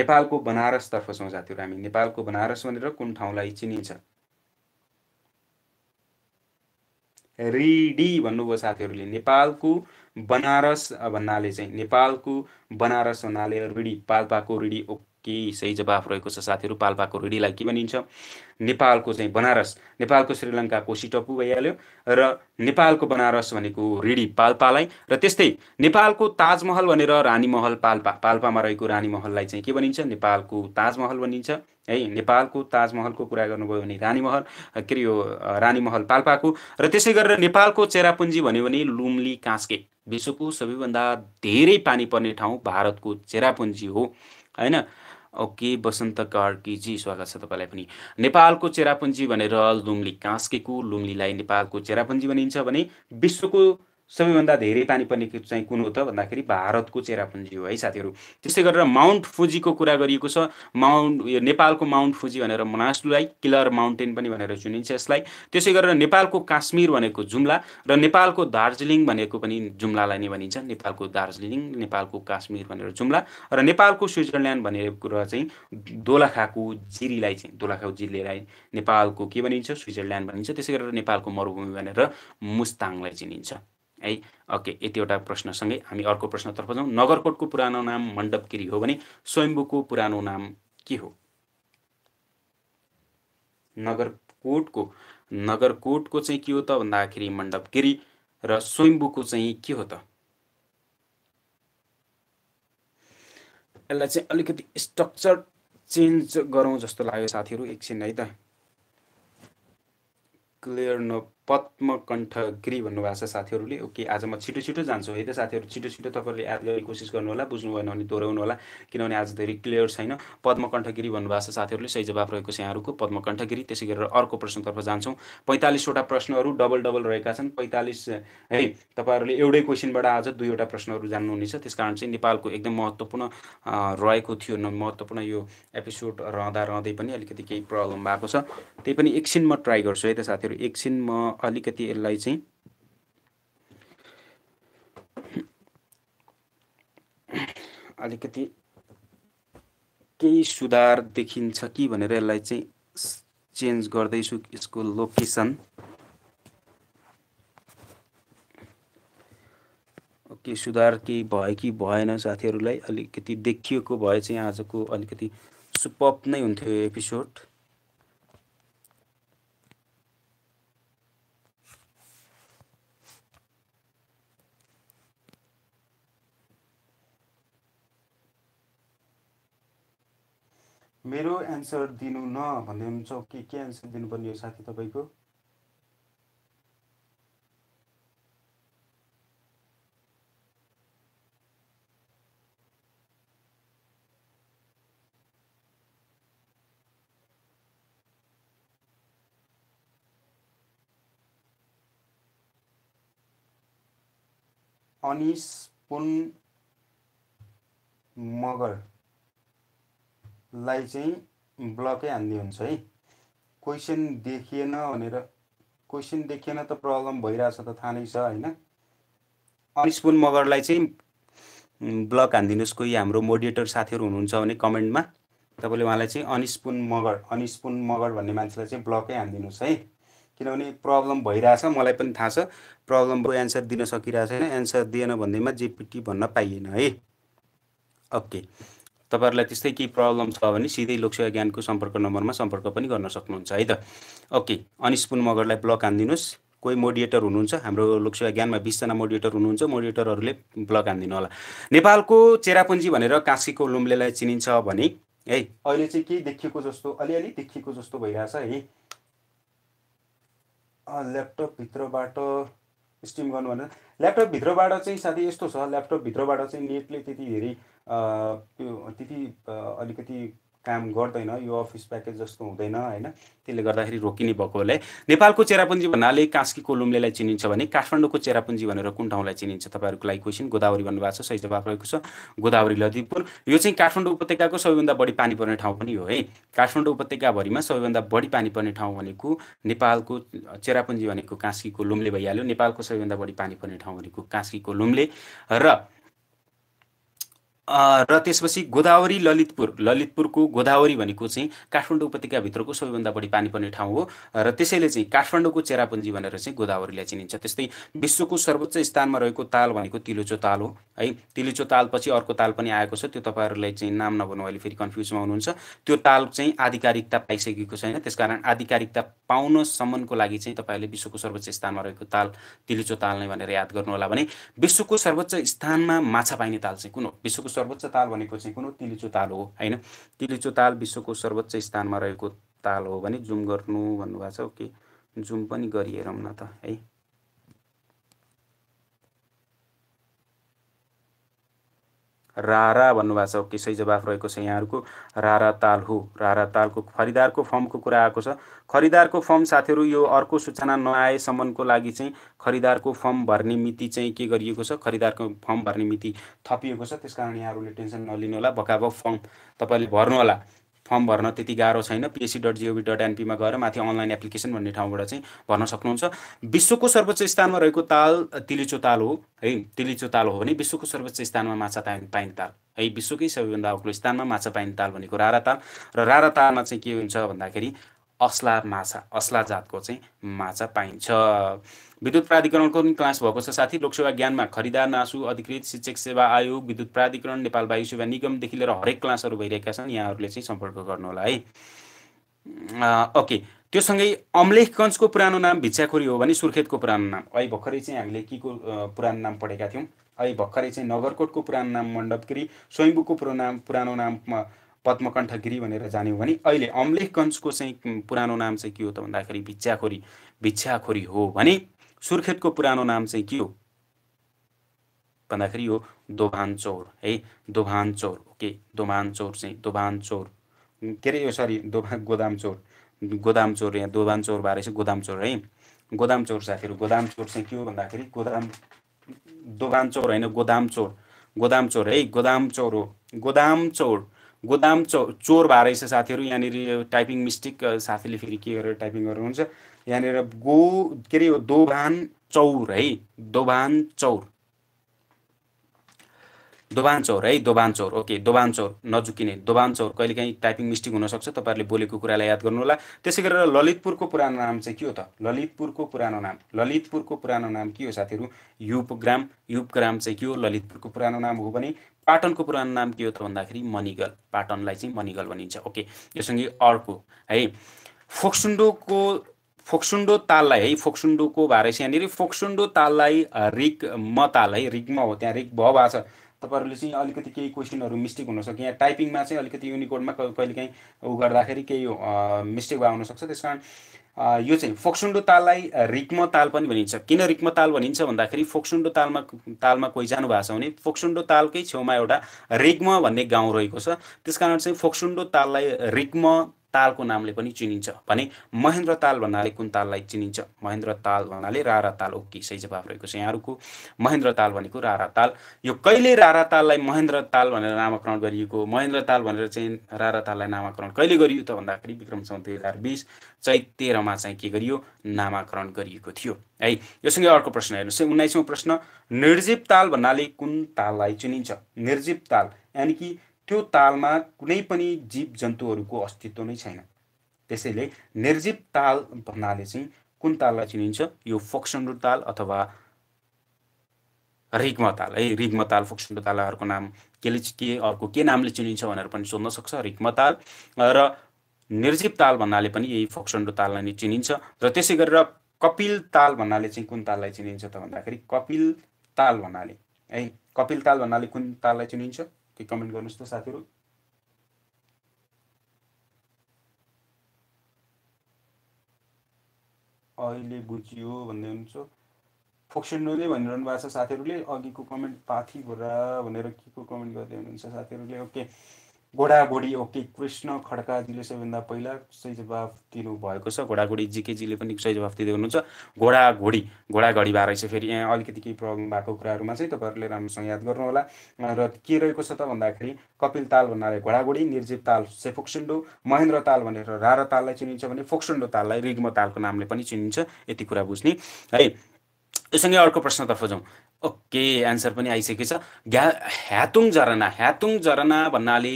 नेपालको बनारसतर्फ छौँ साथीहरू हामी नेपालको बनारस भनेर कुन ठाउँलाई चिनिन्छ रिडी भन्नुभयो साथीहरूले नेपालको बनारस भन्नाले चाहिँ नेपालको बनारस भन्नाले रिडी पाल्पाको रिडी ओके सही जवाफ रहेको छ साथीहरू पाल्पाको रिडीलाई के भनिन्छ नेपालको चाहिँ बनारस नेपालको श्रीलङ्का सिटपु टपु भइहाल्यो र नेपालको बनारस भनेको रिडी पाल्पालाई र त्यस्तै नेपालको ताजमहल भनेर रानी महल पाल्पा पाल्पामा रहेको रानी महललाई चाहिँ के भनिन्छ नेपालको ताजमहल भनिन्छ है नेपालको ताजमहलको कुरा गर्नुभयो भने रानी महल के अरे यो रानी महल पाल्पाको र त्यसै गरेर नेपालको चेरापुञ्जी भन्यो भने लुम्ली कास्के विश्वको सबैभन्दा धेरै पानी पर्ने ठाउँ भारतको चेरापुन्जी हो होइन ओके बसन्त कार्कीजी स्वागत छ तपाईँलाई पनि नेपालको चेरापुन्जी भनेर लुम्ली कास्केको लुम्लीलाई नेपालको चेरापुन्जी भनिन्छ भने विश्वको सबैभन्दा धेरै पानी पर्ने चाहिँ कुन हो त भन्दाखेरि भारतको चेरापुन्जी हो है साथीहरू त्यस्तै गरेर माउन्ट फुजीको कुरा गरिएको छ माउन्ट यो नेपालको माउन्ट फुजी भनेर मनास्लुलाई किलर माउन्टेन पनि भनेर चुनिन्छ यसलाई त्यसै गरेर नेपालको काश्मीर भनेको जुम्ला र नेपालको दार्जिलिङ भनेको पनि जुम्लालाई नै भनिन्छ नेपालको दार्जिलिङ नेपालको काश्मीर भनेर जुम्ला र नेपालको स्विजरल्यान्ड भनेको कुरा चाहिँ दोलाखाको जिरीलाई चाहिँ दोलाखाको जिरीलाई नेपालको के भनिन्छ स्विजरल्यान्ड भनिन्छ त्यसै गरेर नेपालको मरुभूमि भनेर मुस्ताङलाई चिनिन्छ है ओके यतिवटा प्रश्नसँगै हामी अर्को प्रश्नतर्फ जाउँ नगरकोटको पुरानो नाम मण्डपगिरी हो भने स्वयम्भूको पुरानो नाम के हो नगरकोटको नगरकोटको चाहिँ के हो त भन्दाखेरि मण्डपगिरी र स्वयम्भूको चाहिँ के हो त यसलाई चाहिँ अलिकति स्ट्रक्चर चेन्ज गरौँ जस्तो लाग्यो साथीहरू एकछिन है त क्लियर न पद्मकण्ठ गिरी भन्नुभएको छ साथीहरूले ओके आज म छिटो छिटो जान्छु है त साथीहरू छिटो छिटो तपाईँहरूले याद गर्ने कोसिस गर्नुहोला बुझ्नु भएन भने दोहोऱ्याउनु होला किनभने आज धेरै क्लियर छैन पद्मकण्ठ गिरी भन्नुभएको छ साथीहरूले सही जवाब रहेको छ यहाँहरूको पद्मकण्ठ गिरी त्यसै गरेर अर्को प्रश्नतर्फ जान्छौँ पैँतालिसवटा प्रश्नहरू डबल डबल रहेका छन् पैँतालिस है तपाईँहरूले एउटै क्वेसनबाट आज दुईवटा प्रश्नहरू जान्नुहुनेछ त्यस कारण चाहिँ नेपालको एकदम महत्त्वपूर्ण रहेको थियो महत्त्वपूर्ण यो एपिसोड रहँदा रहँदै पनि अलिकति केही प्रब्लम भएको छ त्यही पनि एकछिन म ट्राई गर्छु है त साथीहरू एकछिन म अलिकति यसलाई चाहिँ अलिकति केही सुधार देखिन्छ कि भनेर यसलाई चाहिँ चेन्ज गर्दैछु यसको लोकेसन के सुधार केही भयो कि भएन साथीहरूलाई अलिकति देखिएको भए चाहिँ आजको अलिकति सुपप नै हुन्थ्यो एपिसोड मेरो एन्सर दिनु न भन्दै हुनुहुन्छ ओके के एन्सर दिनुपर्ने हो साथी तपाईँको अनिस पुन मगर लाई चाहिँ ब्लकै हान्ने हुन्छ है क्वेसन देखिएन भनेर क्वेसन देखिएन त प्रब्लम भइरहेछ त थाहा नै छ होइन अनस्पुन मगरलाई चाहिँ ब्लक हानिदिनुहोस् कोही हाम्रो मोडिएटर साथीहरू हुनुहुन्छ भने कमेन्टमा तपाईँले उहाँलाई चाहिँ अनस्पुन मगर अनस्पुन मगर भन्ने मान्छेलाई चाहिँ ब्लकै हानिदिनुहोस् है किनभने प्रब्लम भइरहेछ मलाई पनि थाहा छ प्रब्लमको एन्सर दिन सकिरहेको छैन एन्सर दिएन भन्दैमा जेपिटी भन्न पाइएन है ओके तपाईँहरूलाई त्यस्तै केही प्रब्लम छ भने सिधै लोकसेवा ज्ञानको सम्पर्क नम्बरमा सम्पर्क पनि गर्न सक्नुहुन्छ है त ओके अनिस्पुन मगरलाई ब्लक हानिदिनुहोस् कोही मोडिएटर हुनुहुन्छ हाम्रो लोकसेवा ज्ञानमा बिसजना मोडिएटर हुनुहुन्छ मोडिएटरहरूले ब्लक हानिदिनु होला नेपालको चेरापुन्जी भनेर काँसीको लुम्लेलाई चिनिन्छ भने है अहिले चाहिँ केही देखिएको जस्तो अलिअलि देखिएको जस्तो भइरहेछ है ल्यापटपभित्रबाट स्ट्रिम गर्नु भनेर ल्यापटपभित्रबाट चाहिँ साथी यस्तो छ ल्यापटपभित्रबाट चाहिँ नेटले त्यति धेरै त्यो त्यति अलिकति काम गर्दैन यो अफिस प्याकेज जस्तो हुँदैन होइन त्यसले गर्दाखेरि रोकिने भएको भएकोले नेपालको चेरापुञ्जी भन्नाले कास्कीको लुम्लेलाई चिनिन्छ भने काठमाडौँको चेरापुञ्जी भनेर कुन ठाउँलाई चिनिन्छ तपाईँहरूको लागि क्वेसन गोदावरी भन्नुभएको छ सही जवाफ रहेको छ गोदावरी ललितपुर यो चाहिँ काठमाडौँ उपत्यकाको सबैभन्दा बढी पानी पर्ने ठाउँ पनि हो है काठमाडौँ उपत्यकाभरिमा सबैभन्दा बढी पानी पर्ने ठाउँ भनेको नेपालको चेरापुञ्जी भनेको कास्कीको लुम्ले भइहाल्यो नेपालको सबैभन्दा बढी पानी पर्ने ठाउँ भनेको कास्कीको लुम्ले र र त्यसपछि गोदावरी ललितपुर ललितपुरको गोदावरी भनेको चाहिँ काठमाडौँ उपत्यकाभित्रको सबैभन्दा बढी पानी पर्ने ठाउँ हो र त्यसैले चाहिँ काठमाडौँको चेरापुन्जी भनेर चाहिँ गोदावरीलाई चिनिन्छ त्यस्तै विश्वको सर्वोच्च स्थानमा रहेको ताल भनेको तिलोचो ताल हो है तिलोचो तालपछि अर्को ताल पनि आएको छ त्यो तपाईँहरूलाई चाहिँ नाम नभनु अहिले फेरि कन्फ्युजमा हुनुहुन्छ त्यो ताल चाहिँ आधिकारिकता पाइसकेको छैन त्यसकारण आधिकारिकता पाउनसम्मको लागि चाहिँ तपाईँहरूले विश्वको सर्वोच्च स्थानमा रहेको ताल तिलिचो ताल नै भनेर याद गर्नुहोला भने विश्वको सर्वोच्च स्थानमा माछा पाइने ताल चाहिँ कुन हो विश्वको सर्वोच्च ताल भनेको चाहिँ कुन हो तिलिचो ताल हो होइन तिलिचो ताल विश्वको सर्वोच्च स्थानमा रहेको ताल हो भने जुम गर्नु भन्नुभएको छ ओके जुम पनि गरिहेरौँ न त है रारा भन्नुभएको छ सही जवाफ रहेको छ यहाँहरूको रारा ताल हो रारा तालको खरिदारको फर्मको कुरा आएको छ खरिदारको फर्म साथीहरू यो अर्को सूचना नआएसम्मको लागि चाहिँ खरिदारको फर्म भर्ने मिति चाहिँ के गरिएको छ खरिदारको फर्म भर्ने मिति थपिएको छ त्यस कारण यहाँहरूले टेन्सन नलिनु होला भकाभक फर्म तपाईँले होला फर्म भर्न त्यति गाह्रो छैन पिएससी डट जिओभी डट एनपीमा गएर माथि अनलाइन एप्लिकेसन भन्ने ठाउँबाट चाहिँ भर्न सक्नुहुन्छ विश्वको सर्वोच्च स्थानमा रहेको ताल तिलिचो ताल हो है तिलिचो ताल हो भने विश्वको सर्वोच्च स्थानमा माछा ता पाइने ताल है विश्वकै सबैभन्दा अग्लो स्थानमा माछा पाइने ताल भनेको रारा ताल र रारा तालमा चाहिँ के हुन्छ भन्दाखेरि अस्ला माछा असला जातको चाहिँ माछा पाइन्छ विद्युत प्राधिकरणको पनि क्लास भएको छ साथी लोकसेवा ज्ञानमा खरिदार नासु अधिकृत शिक्षक सेवा आयोग विद्युत प्राधिकरण नेपाल वायु सेवा निगमदेखि लिएर हरेक क्लासहरू भइरहेका छन् यहाँहरूले चाहिँ सम्पर्क गर्नु होला है ओके त्यो सँगै अम्लेखगञ्जको पुरानो नाम भिच्छाखोरी हो भने सुर्खेतको पुरानो नाम अहिले भर्खरै चाहिँ हामीले के को पुरानो नाम पढेका थियौँ अहिले भर्खरै चाहिँ नगरकोटको पुरानो नाम मण्डपगिरी स्वयम्बुको पुरानो नाम पुरानो नाममा पद्मकण्ठगिरी भनेर जान्यौँ भने अहिले अम्लेखगञ्जको चाहिँ पुरानो नाम चाहिँ के हो त भन्दाखेरि भिच्छाखोरी भिक्षाखोरी हो भने सुर्खेतको पुरानो नाम चाहिँ के हो भन्दाखेरि यो दोभान चौर है दोभान चौर ओके दोभान चौर चाहिँ दोभान चौर के अरे यो सरी दोभा गोदाम चौर गोदाम चौर यहाँ दोभान चौर भएर चाहिँ गोदाम चौर है गोदाम चौर साथीहरू गोदाम चौर चाहिँ के हो भन्दाखेरि गोदाम दोभान चौर होइन गोदाम चौर गोदाम चौर है गोदाम चौर हो गोदाम चौर गोदाम चौर चोर भए रहेछ साथीहरू यहाँनिर टाइपिङ मिस्टेक साथीले फेरि के गरेर टाइपिङ गर्नुहुन्छ यहाँनिर गो के अरे यो दोभान चौर है दोभान चौर दोभान चौर है दोभान चौर ओके दोभान चौर नजुकिने दोभान चौर कहिलेकाहीँ टाइपिङ मिस्टेक हुनसक्छ तपाईँहरूले बोलेको कुरालाई याद गर्नु होला त्यसै गरेर ललितपुरको पुरानो नाम चाहिँ के हो त ललितपुरको पुरानो नाम ललितपुरको पुरानो नाम के हो साथीहरू युपग्राम युपग्राम चाहिँ के हो ललितपुरको पुरानो नाम हो भने पाटनको पुरानो नाम के हो त भन्दाखेरि मनिगल पाटनलाई चाहिँ मनिगल भनिन्छ ओके सँगै अर्को है फोक्सुन्डोको फोक्सुन्डो ताललाई है फोक्सुन्डोको भारे चाहिँ यहाँनिर फोक्सुन्डो ताललाई रिक म ताल है रिकमा हो त्यहाँ रिक भ भएको छ तपाईँहरूले चाहिँ अलिकति केही क्वेसनहरू मिस्टेक हुनसक्छ यहाँ टाइपिङमा चाहिँ अलिकति युनिकोडमा कहिलेकाहीँ ऊ गर्दाखेरि केही मिस्टेक भए हुनसक्छ त्यस कारण यो चाहिँ फोक्सुन्डो ताललाई रिक्म ताल पनि भनिन्छ किन रिक्म ताल भनिन्छ भन्दाखेरि फोक्सुन्डो तालमा तालमा कोही जानु भएको छ भने फोक्सुन्डो तालकै छेउमा एउटा रिग्म भन्ने गाउँ रहेको छ त्यस चाहिँ फोक्सुन्डो ताललाई रिग्म तालको नामले पनि चिनिन्छ भने महेन्द्र ताल भन्नाले कुन ताललाई चिनिन्छ महेन्द्र ताल भन्नाले रारा ताल ओके सही जवाब रहेको छ यहाँहरूको महेन्द्र ताल भनेको रारा ताल यो कहिले रारा ताललाई महेन्द्र ताल भनेर नामाकरण गरिएको महेन्द्र ताल भनेर चाहिँ रारा ताललाई नामाकरण कहिले गरियो त भन्दाखेरि विक्रम सन् दुई हजार बिस चैत तेह्रमा चाहिँ के गरियो नामाकरण गरिएको थियो है योसँगै अर्को प्रश्न हेर्नुहोस् है उन्नाइसौँ प्रश्न निर्जीव ताल भन्नाले कुन ताललाई चिनिन्छ निर्जीव ताल यानि कि त्यो तालमा कुनै पनि जीव जन्तुहरूको अस्तित्व नै छैन त्यसैले निर्जीव ताल भन्नाले चाहिँ कुन ताललाई चिनिन्छ यो फोक्सन्डु ताल अथवा रिग्म ताल है रिग्म ताल फोक्सन्डु तालहरूको नाम केले के अर्को के नामले चिनिन्छ भनेर पनि सोध्न सक्छ रिग्म ताल र निर्जीव ताल भन्नाले पनि यही फोक्सन्डु ताललाई नै चिनिन्छ र त्यसै गरेर कपिल ताल भन्नाले चाहिँ कुन ताललाई चिनिन्छ त भन्दाखेरि कपिल ताल भन्नाले है कपिल ताल भन्नाले कुन ताललाई चिनिन्छ के कमेन्ट गर्नुहोस् त साथीहरू अहिले बुझियो भन्दै हुनुहुन्छ फोक्सेन्डोले भनिरहनु भएको छ साथीहरूले अघिको कमेन्ट पाथी घोरा भनेर के को कमेन्ट गर्दै हुनुहुन्छ साथीहरूले ओके घोडी ओके कृष्ण खड्काजीले सबैभन्दा पहिला सही जवाफ दिनुभएको छ घोडाघोडी जिकेजीले पनि सही जवाफ दिँदै हुनुहुन्छ घोडाघोडी घोडाघडी भएर रहेछ फेरि यहाँ अलिकति केही प्रब्लम भएको कुराहरूमा चाहिँ तपाईँहरूले राम्रोसँग याद गर्नुहोला र के रहेको छ त भन्दाखेरि कपिल ताल भन्नाले घोडाघोडी निर्जीव ताल चाहिँ फोक्सुन्डो महेन्द्र ताल भनेर रारा ताललाई चिनिन्छ भने फोक्सुन्डो ताललाई रिग्म तालको नामले पनि चिनिन्छ यति कुरा बुझ्ने है यसँगै अर्को प्रश्नतर्फ जाउँ ओके एन्सर पनि आइसकेको छ घ्या ह्यातुङ झरना ह्यातुङ झरना भन्नाले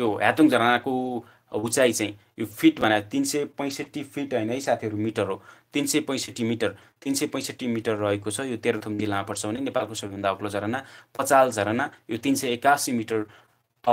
यो ह्यातुङ झरनाको उचाइ चाहिँ यो फिट भने तिन सय पैँसठी फिट होइन है साथीहरू मिटर हो तिन सय पैँसठी मिटर तिन सय पैँसठी मिटर रहेको छ यो तेह्रथुम जिल्लामा पर्छ भने नेपालको सबैभन्दा अग्लो झरना पचाल झरना यो तिन सय एकासी मिटर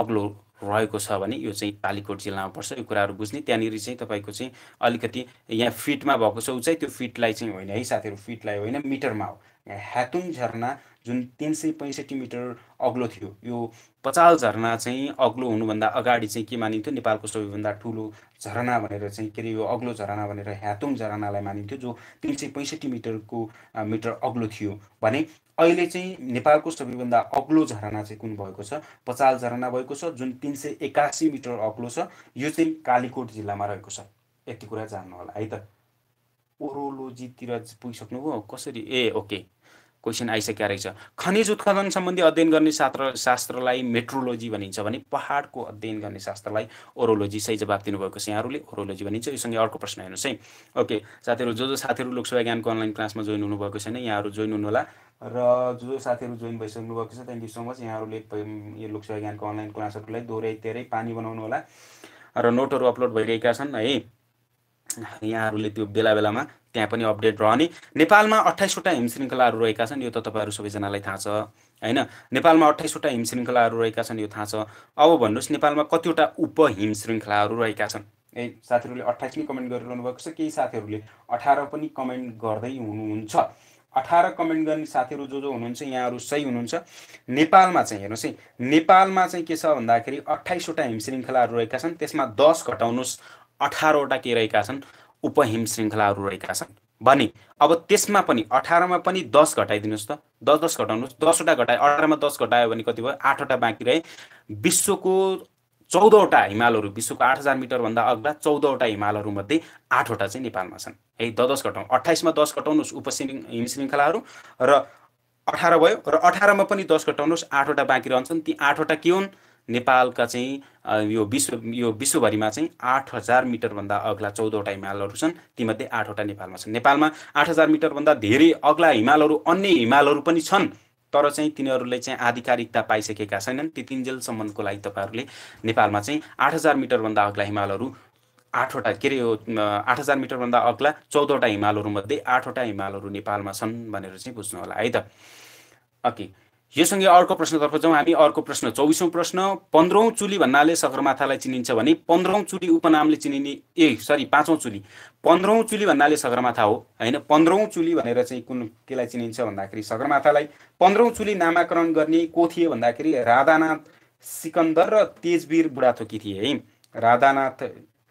अग्लो रहेको छ भने यो चाहिँ पालिकोट जिल्लामा पर्छ यो कुराहरू बुझ्ने त्यहाँनिर चाहिँ तपाईँको चाहिँ अलिकति यहाँ फिटमा भएको छ उचाइ त्यो फिटलाई चाहिँ होइन है साथीहरू फिटलाई होइन मिटरमा हो यहाँ ह्यातुङ झरना जुन तिन सय पैँसठी मिटर अग्लो थियो यो पचाल झरना चाहिँ अग्लो हुनुभन्दा अगाडि चाहिँ के मानिन्थ्यो नेपालको सबैभन्दा ठुलो झरना भनेर चाहिँ के अरे यो अग्लो झरना भनेर ह्यातुङ झरनालाई मानिन्थ्यो जो तिन सय पैँसठी मिटरको मिटर अग्लो थियो भने अहिले चाहिँ नेपालको सबैभन्दा अग्लो झरना चाहिँ कुन भएको छ पचाल झरना भएको छ जुन तिन सय एकासी मिटर अग्लो छ यो चाहिँ कालीकोट जिल्लामा रहेको छ यति कुरा जान्नु होला है त ओरोलोजीतिर पुगिसक्नुभयो कसरी ए ओके क्वेसन आइसकेको रहेछ खनिज उत्खनन सम्बन्धी अध्ययन गर्ने शास्त्र शास्त्रलाई मेट्रोलोजी भनिन्छ भने पहाडको अध्ययन गर्ने शास्त्रलाई ओरोलोजी सही जवाब दिनुभएको छ यहाँहरूले ओरोलोजी भनिन्छ योसँगै अर्को प्रश्न हेर्नुहोस् है ओके साथीहरू जो जो साथीहरू लोकसभा ज्ञानको अनलाइन क्लासमा जोइन हुनुभएको छैन यहाँहरू जोइन हुनुहोला र जो जो साथीहरू जोइन भइसक्नु भएको छ थ्याङ्क यू सो मच यहाँहरूले यो लोकसेवा ज्ञानको अनलाइन क्लासहरूलाई दोहोऱ्याइ तेह्रै पानी बनाउनु होला र नोटहरू अपलोड भइरहेका छन् है यहाँहरूले त्यो बेला बेलामा त्यहाँ पनि अपडेट रहने नेपालमा अठाइसवटा श्रृङ्खलाहरू रहेका छन् यो त तपाईँहरू सबैजनालाई थाहा छ होइन नेपालमा अठाइसवटा श्रृङ्खलाहरू रहेका छन् यो थाहा छ अब भन्नुहोस् नेपालमा कतिवटा उपहिम श्रृङ्खलाहरू रहेका छन् है साथीहरूले अठाइस पनि कमेन्ट गरिरहनु भएको छ केही साथीहरूले अठार पनि कमेन्ट गर्दै हुनुहुन्छ अठार कमेन्ट गर्ने साथीहरू जो जो हुनुहुन्छ यहाँहरू सही हुनुहुन्छ नेपालमा चाहिँ हेर्नुहोस् है नेपालमा चाहिँ के छ भन्दाखेरि अठाइसवटा श्रृङ्खलाहरू रहेका छन् त्यसमा दस घटाउनुहोस् अठारवटा के रहेका छन् उपहिम श्रृङ्खलाहरू रहेका छन् भने अब त्यसमा पनि अठारमा पनि दस घटाइदिनुहोस् त दस दस घटाउनुहोस् दसवटा घटायो अठारमा दस घटायो भने कति भयो आठवटा बाँकी रहे विश्वको चौधवटा हिमालहरू विश्वको आठ हजार मिटरभन्दा अग्ला चौधवटा हिमालहरूमध्ये आठवटा चाहिँ नेपालमा छन् है द दस घटाउनु अठाइसमा दस घटाउनुहोस् उपसिङ हिम श्रृङ्खलाहरू र अठार भयो र अठारमा पनि दस घटाउनुहोस् आठवटा बाँकी रहन्छन् ती आठवटा के हुन् नेपालका चाहिँ यो विश्व यो विश्वभरिमा चाहिँ आठ हजार मिटरभन्दा अग्ला चौधवटा हिमालहरू छन् तीमध्ये आठवटा नेपालमा छन् नेपालमा आठ हजार मिटरभन्दा धेरै अग्ला हिमालहरू अन्य हिमालहरू पनि छन् तर चाहिँ तिनीहरूले चाहिँ आधिकारिकता पाइसकेका छैनन् ती तिनजेलसम्मको लागि तपाईँहरूले नेपालमा चाहिँ आठ हजार मिटरभन्दा अग्ला हिमालहरू आठवटा के अरे यो आठ हजार मिटरभन्दा अग्ला चौधवटा हिमालहरूमध्ये आठवटा हिमालहरू नेपालमा छन् भनेर चाहिँ बुझ्नु होला है त ओके योसँगै अर्को प्रश्नतर्फ जाउँ हामी अर्को प्रश्न चौबिसौँ प्रश्न पन्ध्रौँ चुली भन्नाले सगरमाथालाई चिनिन्छ भने पन्ध्रौँ चुली उपनामले चिनिने ए सरी पाँचौँ चुली पन्ध्रौँ चुली भन्नाले सगरमाथा हो होइन पन्ध्रौँ चुली भनेर चाहिँ कुन केलाई चिनिन्छ भन्दाखेरि सगरमाथालाई पन्ध्रौँ चुली नामाकरण गर्ने को थिए भन्दाखेरि राधानाथ सिकन्दर र तेजवीर बुढाथोकी थिए है राधानाथ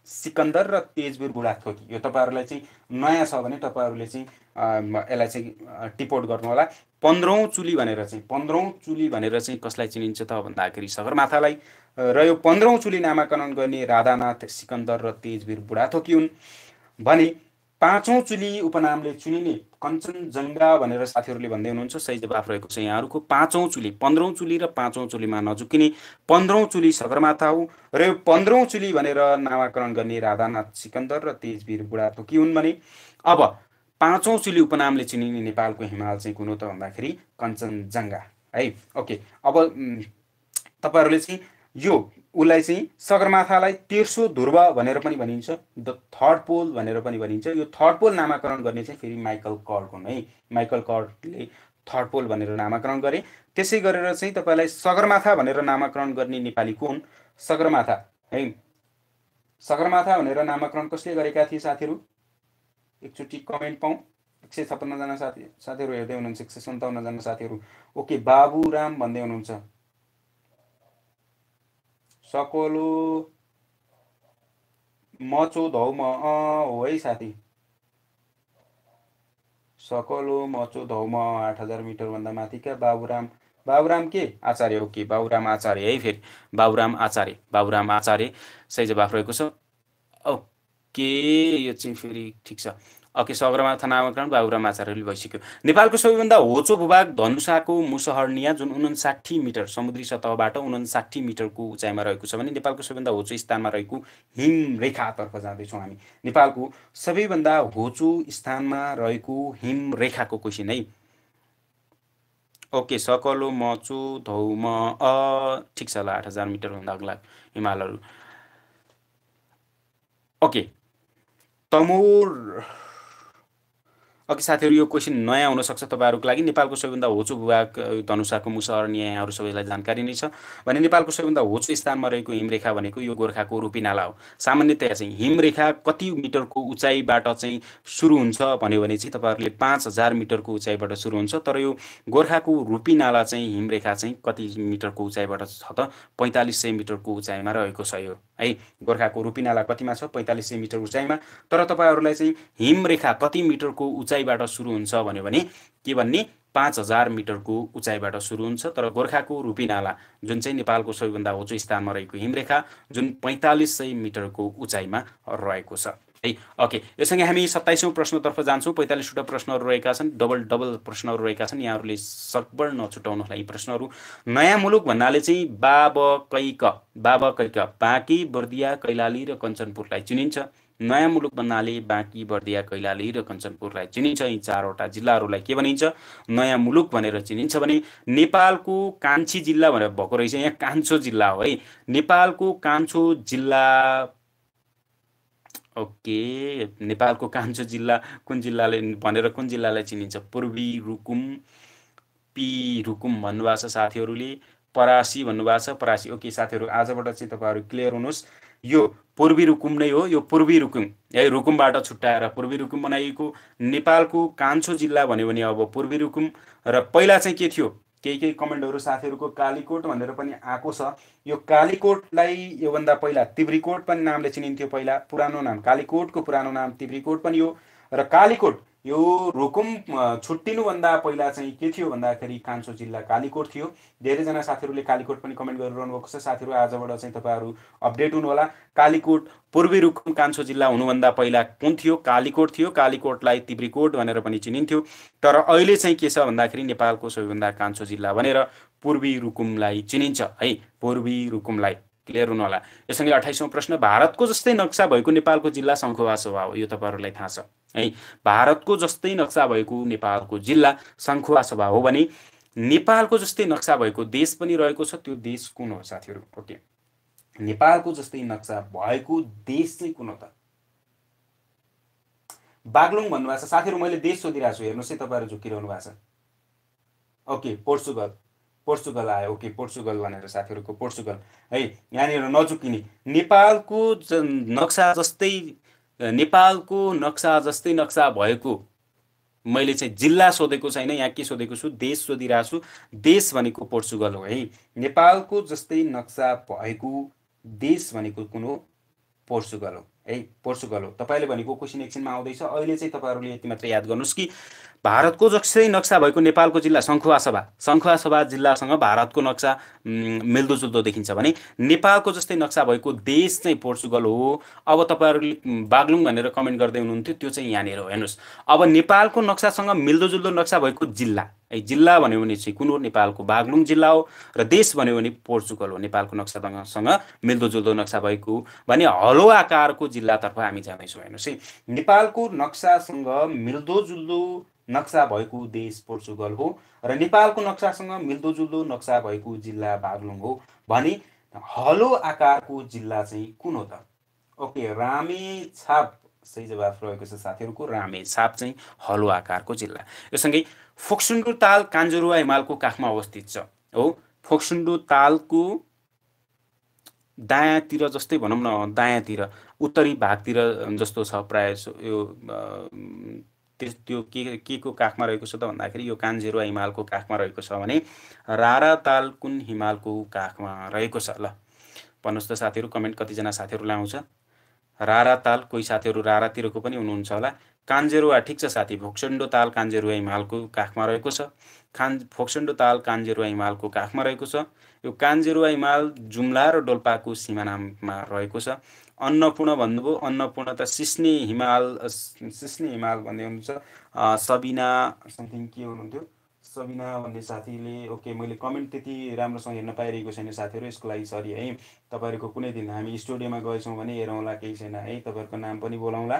सिकन्दर र तेजवीर बुढाथोकी यो तपाईँहरूलाई चाहिँ नयाँ छ भने तपाईँहरूले चाहिँ यसलाई चाहिँ टिपोट गर्नु होला पन्ध्रौँ चुली भनेर चाहिँ पन्ध्रौँ चुली भनेर चाहिँ कसलाई चिनिन्छ त भन्दाखेरि सगरमाथालाई र यो पन्ध्रौँ चुली नामाकरण गर्ने राधानाथ सिकन्दर र तेजवीर बुढाथोकी हुन् भने पाँचौँ चुली उपनामले चुनिने कञ्चनजङ्घा भनेर साथीहरूले भन्दै हुनुहुन्छ सही जवाफ रहेको छ यहाँहरूको पाँचौँ चुली पन्ध्रौँ चुली र पाँचौँ चुलीमा नझुकिने पन्ध्रौँ चुली सगरमाथा हो र यो पन्ध्रौँ चुली भनेर नामाकरण गर्ने राधानाथ सिकन्दर र तेजवीर बुढा बुढाथोकी हुन् भने अब पाँचौँ चुली उपनामले चिनिने नेपालको हिमाल चाहिँ कुन हो त भन्दाखेरि कञ्चनजङ्घा है ओके अब तपाईँहरूले चाहिँ यो उसलाई चाहिँ सगरमाथालाई तेर्सो ध्रुव भनेर पनि भनिन्छ द थर्ड पोल भनेर पनि भनिन्छ यो थर्ड पोल नामाकरण गर्ने चाहिँ फेरि माइकल कर्ड हुन् है माइकल कर्डले थर्ड पोल भनेर नामाकरण गरे त्यसै गरेर चाहिँ तपाईँलाई सगरमाथा भनेर नामाकरण गर्ने नेपाली को हुन् सगरमाथा है सगरमाथा भनेर नामाकरण कसले गरेका थिए साथीहरू एकचोटि कमेन्ट पाउँ एक सय छप्पन्नजना साथी साथीहरू हेर्दै हुनुहुन्छ एक सय सन्ताउन्नजना साथीहरू ओके बाबुराम भन्दै हुनुहुन्छ सकोलु मचु धौम हो है साथी सकोलु मचु धौम आठ हजार मिटरभन्दा माथिका बाबुराम बाबुराम के आचार्य हो कि बाबुराम आचार्य है फेरि बाबुराम आचार्य बाबुराम आचार्य सही जवाफ रहेको छ ओके यो चाहिँ फेरि ठिक छ अघि सगरमाथा नामाकरण बाबुराम आचार्यले भइसक्यो नेपालको सबैभन्दा होचो भूभाग धनुषाको मुसहर्निया जुन उन्साठी मिटर समुद्री सतहबाट उनासाठी मिटरको उचाइमा रहेको छ भने नेपालको सबैभन्दा होचो स्थानमा रहेको हिम हिमरेखातर्फ जाँदैछौँ हामी नेपालको सबैभन्दा होचो स्थानमा रहेको हिम रेखाको क्वेसन है ओके सकलो मचो धौम अ ठिक छ ल आठ हजार मिटरभन्दा अग्ला हिमालहरू ओके तमोर अघि साथीहरू यो क्वेसन नयाँ हुनसक्छ तपाईँहरूको लागि नेपालको सबैभन्दा होचो भूभाग धनुषाको मुसहर यहाँहरू सबैलाई जानकारी नै छ भने नेपालको सबैभन्दा होचो स्थानमा रहेको हिमरेखा भनेको यो गोर्खाको रूपीनाला हो सामान्यतया चाहिँ हिमरेखा कति मिटरको उचाइबाट चाहिँ सुरु हुन्छ भन्यो भने चाहिँ तपाईँहरूले पाँच हजार मिटरको उचाइबाट सुरु हुन्छ तर यो गोर्खाको रूपीनाला चाहिँ हिमरेखा चाहिँ कति मिटरको उचाइबाट छ त पैँतालिस सय मिटरको उचाइमा रहेको छ यो है गोर्खाको रुपिनाला कतिमा छ पैँतालिस सय मिटर उचाइमा तर तपाईँहरूलाई चाहिँ हिमरेखा कति मिटरको उचाइबाट सुरु हुन्छ भन्यो भने के भन्ने पाँच हजार मिटरको उचाइबाट सुरु हुन्छ तर गोर्खाको रुपिनाला जुन चाहिँ नेपालको सबैभन्दा उच्च स्थानमा रहेको हिमरेखा जुन पैँतालिस सय मिटरको उचाइमा रहेको छ है ओके यससँगै हामी सत्ताइसौँ प्रश्नतर्फ जान्छौँ पैँतालिसवटा प्रश्नहरू रहेका छन् डबल डबल प्रश्नहरू रहेका छन् यहाँहरूले सकबर होला यी प्रश्नहरू नयाँ मुलुक भन्नाले चाहिँ बाब कैक बाब कैक बाँकी बर्दिया कैलाली र कञ्चनपुरलाई चिनिन्छ नयाँ मुलुक भन्नाले बाँकी बर्दिया कैलाली र कञ्चनपुरलाई चिनिन्छ यी चारवटा जिल्लाहरूलाई के भनिन्छ नयाँ मुलुक भनेर चिनिन्छ भने नेपालको कान्छी जिल्ला भनेर भएको रहेछ यहाँ कान्छो जिल्ला हो है नेपालको कान्छो जिल्ला ओके नेपालको कान्छो जिल्ला कुन जिल्लाले भनेर कुन जिल्लालाई चिनिन्छ पूर्वी रुकुम पी रुकुम भन्नुभएको छ साथीहरूले परासी भन्नुभएको छ परासी ओके साथीहरू आजबाट चाहिँ तपाईँहरू क्लियर हुनुहोस् यो पूर्वी रुकुम नै हो यो पूर्वी रुकुम है रुकुमबाट छुट्टाएर पूर्वी रुकुम बनाइएको नेपालको कान्छो जिल्ला भन्यो भने अब पूर्वी रुकुम र पहिला चाहिँ के थियो केही केही कमेन्टहरू साथीहरूको कालीकोट भनेर पनि आएको छ यो कालीकोटलाई योभन्दा पहिला तिब्रीकोट पनि नामले चिनिन्थ्यो पहिला पुरानो नाम कालीकोटको पुरानो नाम तिब्रीकोट पनि हो र कालीकोट यो रोकुम छुट्टिनुभन्दा पहिला चाहिँ के थियो भन्दाखेरि कान्छो जिल्ला कालीकोट थियो धेरैजना साथीहरूले कालीकोट पनि कमेन्ट गरिरहनु भएको छ साथीहरू आजबाट चाहिँ तपाईँहरू अपडेट हुनुहोला कालीकोट पूर्वी रुकुम कान्छो जिल्ला हुनुभन्दा पहिला कुन थियो कालीकोट थियो कालीकोटलाई तिब्रीकोट भनेर पनि चिनिन्थ्यो तर अहिले चाहिँ के छ भन्दाखेरि नेपालको सबैभन्दा कान्छो जिल्ला भनेर पूर्वी रुकुमलाई चिनिन्छ है पूर्वी रुकुमलाई क्लियर हुनुहोला यससँगै अठाइसौँ प्रश्न भारतको जस्तै नक्सा भएको नेपालको जिल्ला शङ्खुवास हो यो तपाईँहरूलाई थाहा छ है भारतको जस्तै नक्सा भएको नेपालको जिल्ला सङ्खुवा सभा हो भने नेपालको जस्तै नक्सा भएको देश पनि रहेको छ त्यो देश कुन हो साथीहरू ओके नेपालको जस्तै नक्सा भएको देश चाहिँ कुन हो त बागलुङ भन्नुभएको छ साथीहरू मैले देश सोधिरहेको छु हेर्नुहोस् है तपाईँहरू झुकिरहनु भएको छ ओके पोर्चुगल पोर्चुगल आयो ओके पोर्चुगल भनेर साथीहरूको पोर्चुगल है यहाँनिर नझुकिने नेपालको नक्सा जस्तै नेपालको नक्सा जस्तै नक्सा भएको मैले चाहिँ जिल्ला सोधेको छैन यहाँ के सोधेको छु देश सोधिरहेको छु देश भनेको पोर्चुगल हो है नेपालको जस्तै नक्सा भएको देश भनेको कुन हो पोर्चुगल हो है पोर्चुगल हो तपाईँले भनेको क्वेसन एकछिनमा आउँदैछ अहिले चाहिँ तपाईँहरूले यति मात्र याद गर्नुहोस् कि भारतको जस्तै नक्सा भएको नेपालको जिल्ला सङ्खुवासभा सङ्खुवासभा जिल्लासँग भारतको नक्सा मिल्दोजुल्दो देखिन्छ भने नेपालको जस्तै नक्सा भएको देश चाहिँ पोर्चुगल हो अब तपाईँहरूले बाग्लुङ भनेर कमेन्ट गर्दै हुनुहुन्थ्यो त्यो चाहिँ यहाँनिर हो हेर्नुहोस् अब नेपालको नक्सासँग मिल्दोजुल्दो नक्सा भएको जिल्ला है जिल्ला भन्यो भने चाहिँ कुन हो नेपालको बागलुङ जिल्ला हो र देश भन्यो भने पोर्चुगल हो नेपालको नक्सासँग मिल्दोजुल्दो नक्सा भएको भने हलो आकारको जिल्लातर्फ हामी जाँदैछौँ हेर्नुहोस् है नेपालको नक्सासँग मिल्दोजुल्दो नक्सा भएको देश पोर्चुगल हो र नेपालको नक्सासँग मिल्दोजुल्दो नक्सा भएको जिल्ला बागलुङ हो भने हलो आकारको जिल्ला चाहिँ कुन हो त ओके रामे छाप सही जवाफ रहेको छ साथीहरूको रामे छाप चाहिँ हलो आकारको जिल्ला यो सँगै फोक्सुन्डु ताल कान्जुरुवा हिमालको काखमा अवस्थित छ हो फोक्सुन्डु तालको दायाँतिर जस्तै भनौँ न दायाँतिर उत्तरी भागतिर जस्तो छ प्रायः यो त्यो के के को काखमा रहेको छ त भन्दाखेरि यो कान्जेरुवा हिमालको काखमा रहेको छ भने रारा ताल कुन हिमालको काखमा रहेको छ ल भन्नुहोस् त साथीहरू कमेन्ट कतिजना साथीहरूलाई आउँछ रारा ताल कोही साथीहरू रारातिरको पनि हुनुहुन्छ होला कान्जेरुवा ठिक छ साथी भोक्सन्डो ताल कान्जेरुवा हिमालको काखमा रहेको छ खान भोक्सन्डो ताल कान्जेरुवा हिमालको काखमा रहेको छ यो कान्जेरुवा हिमाल जुम्ला र डोल्पाको सिमानामा रहेको छ अन्नपूर्ण भन्नुभयो अन्नपूर्ण त सिस्ने हिमाल सिस्ने हिमाल भन्दै हुनुहुन्छ सबिना समथिङ के हुनुहुन्थ्यो सबिना भन्ने साथीले ओके मैले कमेन्ट त्यति राम्रोसँग हेर्न पाइरहेको छैन साथीहरू यसको लागि सरी है तपाईँहरूको कुनै दिन हामी स्टुडियोमा गएछौँ भने हेरौँला केही छैन है तपाईँहरूको नाम पनि बोलाउँला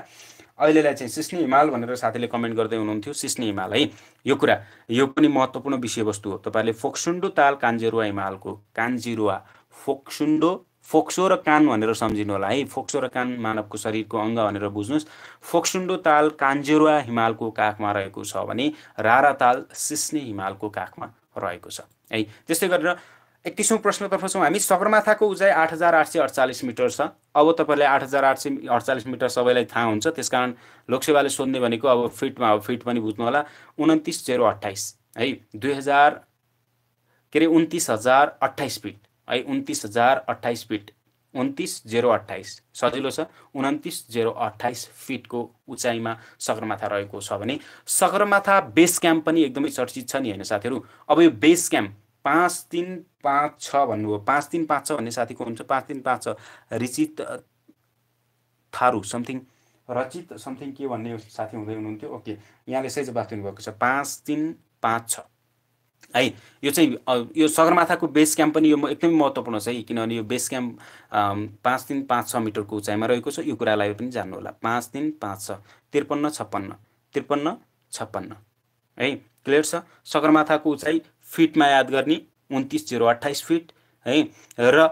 अहिलेलाई चाहिँ सिस्नी हिमाल भनेर साथीले कमेन्ट गर्दै हुनुहुन्थ्यो सिस्नी हिमाल है यो कुरा यो पनि महत्त्वपूर्ण विषयवस्तु हो तपाईँले फोक्सुन्डो ताल कान्जेरुवा हिमालको कान्जिरुवा फोक्सुन्डो फोक्सो र कान भनेर सम्झिनु होला है फोक्सो र कान मानवको शरीरको अङ्ग भनेर बुझ्नुहोस् फोक्सुन्डो ताल कान्जेरुवा हिमालको काखमा रहेको छ भने रारा ताल सिस्ने हिमालको काखमा रहेको छ है त्यस्तै गरेर एकतिसौँ प्रश्नतर्फ छौँ हामी सगरमाथाको उचाइ आठ हजार आठ सय अडचालिस मिटर छ अब तपाईँलाई आठ हजार आठ सय अडचालिस मिटर सबैलाई थाहा हुन्छ त्यस कारण लोकसेवाले सोध्ने भनेको अब फिटमा अब फिट पनि बुझ्नु होला उन्तिस जेरो अट्ठाइस है दुई हजार के अरे उन्तिस हजार अट्ठाइस फिट है उन्तिस हजार अट्ठाइस फिट उन्तिस जेरो अट्ठाइस सजिलो छ उन्तिस जेरो अट्ठाइस फिटको उचाइमा सगरमाथा रहेको छ भने सगरमाथा बेस क्याम्प पनि एकदमै चर्चित छ नि होइन साथीहरू अब यो बेस क्याम्प पाँच तिन पाँच छ भन्नुभयो पाँच तिन पाँच छ भन्ने साथीको हुन्छ पाँच तिन पाँच छ रिचित थारू समथिङ रचित समथिङ के भन्ने साथी हुँदै हुनुहुन्थ्यो ओके यहाँले सही जवाफ दिनुभएको छ पाँच तिन पाँच छ है यो चाहिँ यो सगरमाथाको बेस क्याम्प पनि यो एकदमै महत्त्वपूर्ण छ है किनभने यो बेस क्याम्प पाँच दिन पाँच छ मिटरको उचाइमा रहेको छ यो कुरालाई पनि जान्नु होला पाँच दिन पाँच छ त्रिपन्न छप्पन्न त्रिपन्न छप्पन्न है क्लियर छ सगरमाथाको उचाइ फिटमा याद गर्ने उन्तिस जिरो अट्ठाइस फिट है र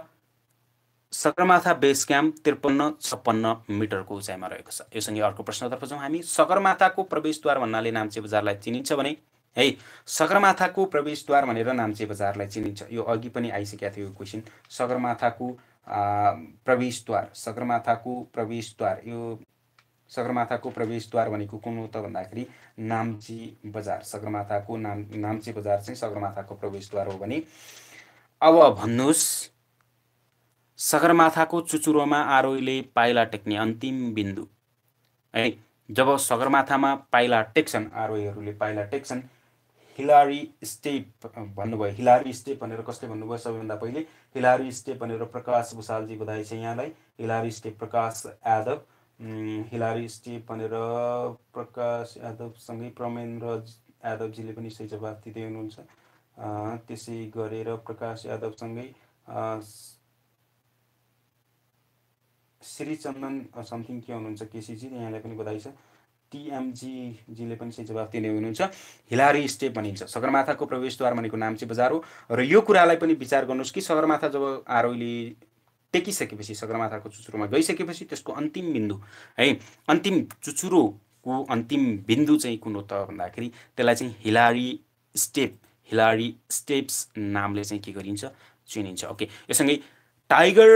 सगरमाथा बेस क्याम्प त्रिपन्न छप्पन्न मिटरको उचाइमा रहेको छ यसरी अर्को प्रश्नतर्फ जाउँ हामी सगरमाथाको प्रवेशद्वार भन्नाले नाम्चे बजारलाई चिनिन्छ भने है सगरमाथाको प्रवेशद्वार भनेर नाम्चे बजारलाई चिनिन्छ यो अघि पनि आइसकेको थियो यो क्वेसन सगरमाथाको प्रवेशद्वार सगरमाथाको प्रवेशद्वार यो सगरमाथाको प्रवेशद्वार भनेको कुन हो त भन्दाखेरि नाम्ची बजार सगरमाथाको नाम नाम्ची बजार चाहिँ सगरमाथाको प्रवेशद्वार हो भने अब भन्नुहोस् सगरमाथाको चुचुरोमा आरोहीले पाइला टेक्ने अन्तिम बिन्दु है जब सगरमाथामा पाइला टेक्छन् आरोहीहरूले पाइला टेक्छन् हिलारी स्टेप भन्नुभयो हिलारी स्टेप भनेर कसले भन्नुभयो सबैभन्दा पहिले हिलारी स्टेप भनेर प्रकाश भूषालजी बधाई छ यहाँलाई Hillary Step Prakash Yadav Hillary Step भनेर प्रकाश यादवसँगै प्रमेन्द्र यादवजीले पनि सही जवाब दिँदै हुनुहुन्छ त्यसै गरेर प्रकाश यादवसँगै चन्दन समथिङ के हुनुहुन्छ केसीजी यहाँलाई पनि बधाई छ टिएमजीजीले पनि चाहिँ जवाफ दिने हुनुहुन्छ हिलारी स्टेप भनिन्छ सगरमाथाको प्रवेशद्वार भनेको नाम्ची बजार हो र यो कुरालाई पनि विचार गर्नुहोस् कि सगरमाथा जब आरोहीले टेकिसकेपछि सगरमाथाको चुचुरोमा गइसकेपछि त्यसको अन्तिम बिन्दु है अन्तिम चुचुरोको अन्तिम बिन्दु चाहिँ कुन हो त भन्दाखेरि त्यसलाई चाहिँ हिलारी स्टेप हिलारी स्टेप्स नामले चाहिँ के गरिन्छ चिनिन्छ ओके योसँगै टाइगर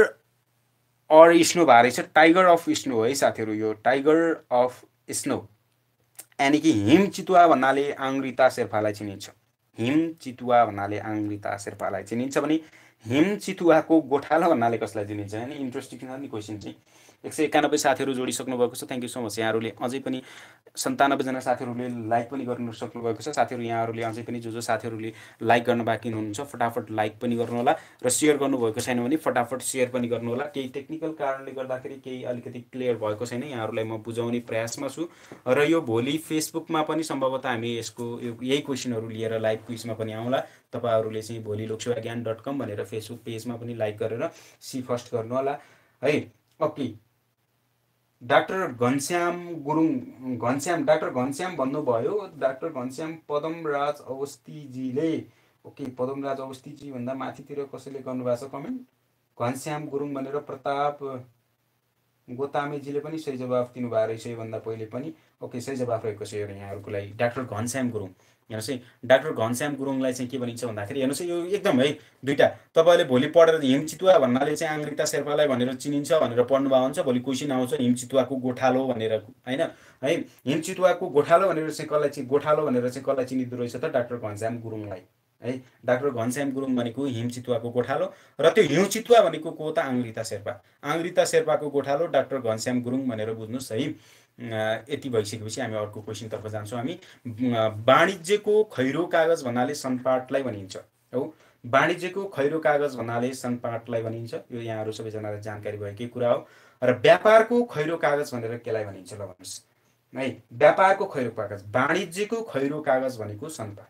अर स्नो भएर छ टाइगर अफ स्नो है साथीहरू यो टाइगर अफ स्नो यानि कि हिम चितुवा भन्नाले आङ्ग्रिता शेर्पालाई चिनिन्छ हिम चितुवा भन्नाले आङ्ग्रिता शेर्पालाई चिनिन्छ भने हिम चितुवाको गोठाला भन्नाले कसलाई चिनिन्छ होइन इन्ट्रेस्टिङ छ नि क्वेसन चाहिँ एक सय एकानब्बे साथीहरू जोडिसक्नु भएको छ थ्याङ्क यू सो मच यहाँहरूले अझै पनि सन्तानब्बेजना साथीहरूले लाइक पनि गर्नु सक्नुभएको छ साथीहरू यहाँहरूले अझै पनि जो जो साथीहरूले लाइक गर्न बाँकी हुनुहुन्छ फटाफट लाइक पनि गर्नुहोला र सेयर गर्नुभएको छैन भने फटाफट सेयर पनि गर्नुहोला केही टेक्निकल कारणले गर्दाखेरि केही अलिकति क्लियर भएको छैन यहाँहरूलाई म बुझाउने प्रयासमा छु र यो भोलि फेसबुकमा पनि सम्भवतः हामी यसको यही क्वेसनहरू लिएर लाइभ क्विजमा पनि आउँला तपाईँहरूले चाहिँ भोलि लोकसेवा ज्ञान डट कम भनेर फेसबुक पेजमा पनि लाइक गरेर सी फर्स्ट गर्नुहोला है okay doctor Ghanshyam Gurung Ghanshyam doctor Ghanshyam भन्नुभयो डाक्टर घनश्याम पदमराज अवस्थीजीले ओके पदमराज अवस्थीजी भन्दा माथितिर कसैले गर्नुभएको छ कमेन्ट घनश्याम गुरुङ भनेर प्रताप गोतामेजीले पनि सही जवाफ दिनुभएको रहेछ योभन्दा पहिले पनि ओके सही जवाफ रहेको छ यहाँहरूको लागि डाक्टर घनश्याम गुरुङ हेर्नुहोस् है डाक्टर घनश्याम गुरुङलाई चाहिँ के भनिन्छ भन्दाखेरि हेर्नुहोस् यो एकदम है दुइटा तपाईँले भोलि पढेर हिमचितुवा भन्नाले चाहिँ आङ्ग्रिता शेर्पालाई भनेर चिनिन्छ भनेर पढ्नुभएको हुन्छ भोलि क्वेसन आउँछ हिमचितुवाको गोठालो भनेर होइन है हिमचितुवाको गोठालो भनेर चाहिँ कसलाई चाहिँ गोठालो भनेर चाहिँ कसलाई चिनिँदो रहेछ त डाक्टर घनश्याम गुरुङलाई है डाक्टर घनश्याम गुरुङ भनेको हिमचितुवाको गोठालो र त्यो हिउँ भनेको को त आङ्रिता शेर्पा आङ्रिता शेर्पाको गोठालो डाक्टर घनश्याम गुरुङ भनेर बुझ्नुहोस् है यति भइसकेपछि हामी अर्को क्वेसनतर्फ जान्छौँ हामी वाणिज्यको खैरो कागज भन्नाले सनपाटलाई भनिन्छ हो वाणिज्यको खैरो कागज भन्नाले सनपाटलाई भनिन्छ यो यहाँहरू सबैजनालाई जानकारी भएकै कुरा हो र व्यापारको खैरो कागज भनेर केलाई भनिन्छ ल भन्नुहोस् है व्यापारको खैरो कागज वाणिज्यको खैरो कागज भनेको सनपाट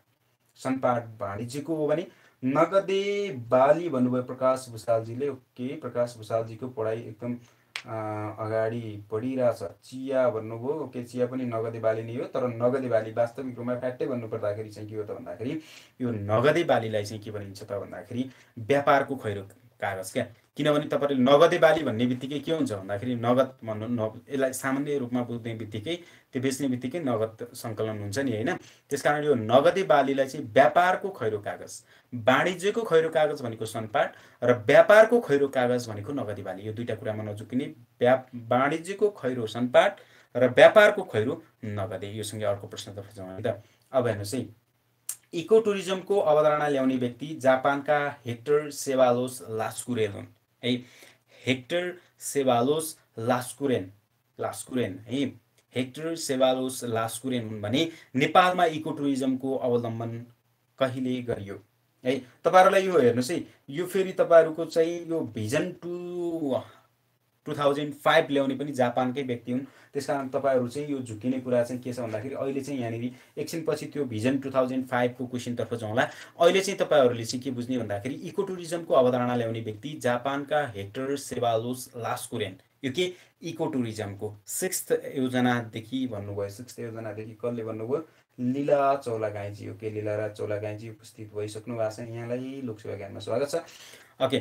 सनपाट भाँडीजीको हो भने नगदे बाली भन्नुभयो प्रकाश भूषालजीले ओके प्रकाश भूषालजीको पढाइ एकदम अगाडि बढिरहेछ चिया भन्नुभयो ओके चिया पनि नगदे बाली नै हो तर नगदे बाली वास्तविक रूपमा फ्याक्टै भन्नुपर्दाखेरि चाहिँ के हो त भन्दाखेरि यो नगदे बालीलाई चाहिँ के भनिन्छ त भन्दाखेरि व्यापारको खैरो कागज क्या किनभने तपाईँले नगदे बाली भन्ने बित्तिकै के हुन्छ भन्दाखेरि नगद भन्नु न यसलाई सामान्य रूपमा बुझ्ने बित्तिकै त्यो बेच्ने बित्तिकै नगद सङ्कलन हुन्छ नि होइन त्यस कारण यो नगदे बालीलाई चाहिँ व्यापारको खैरो कागज वाणिज्यको खैरो कागज भनेको सनपाट र व्यापारको खैरो कागज भनेको नगदे बाली यो दुईवटा कुरामा नजुकिने व्या वाणिज्यको खैरो सनपाट र व्यापारको खैरो नगदे योसँगै अर्को प्रश्नतर्फ जाउँ है त अब हेर्नुहोस् है इको टुरिज्मको अवधारणा ल्याउने व्यक्ति जापानका हेक्टर सेवालोस लास्कुरेल हुन् है हेक्टर सेभालोस लास्कुरेन लास्कुरेन है हेक्टर सेभालोस लास्कुरेन हुन् भने नेपालमा इको टुरिज्मको अवलम्बन कहिले गरियो है तपाईँहरूलाई यो हेर्नुहोस् है यो फेरि तपाईँहरूको चाहिँ यो vision two two thousand five ल्याउने पनि जापानकै व्यक्ति हुन् त्यस कारण तपाईँहरू चाहिँ यो झुक्किने कुरा चाहिँ के छ भन्दाखेरि अहिले चाहिँ यहाँनिर एकछिनपछि त्यो भिजन टु थाउजन्ड फाइभको क्वेसनतर्फ जाउँला अहिले चाहिँ तपाईँहरूले चाहिँ के बुझ्ने भन्दाखेरि इको टुरिज्मको अवधारणा ल्याउने व्यक्ति जापानका हेक्टर सेवालोस लास्कुरेन यो के इको टुरिज्मको सिक्स्थ योजनादेखि भन्नुभयो सिक्स्थ योजनादेखि कसले भन्नुभयो लिला चौलागाईजी ओके लीला र चौलागाईजी उपस्थित भइसक्नु भएको छ यहाँलाई लोकसेवा ज्ञानमा स्वागत छ ओके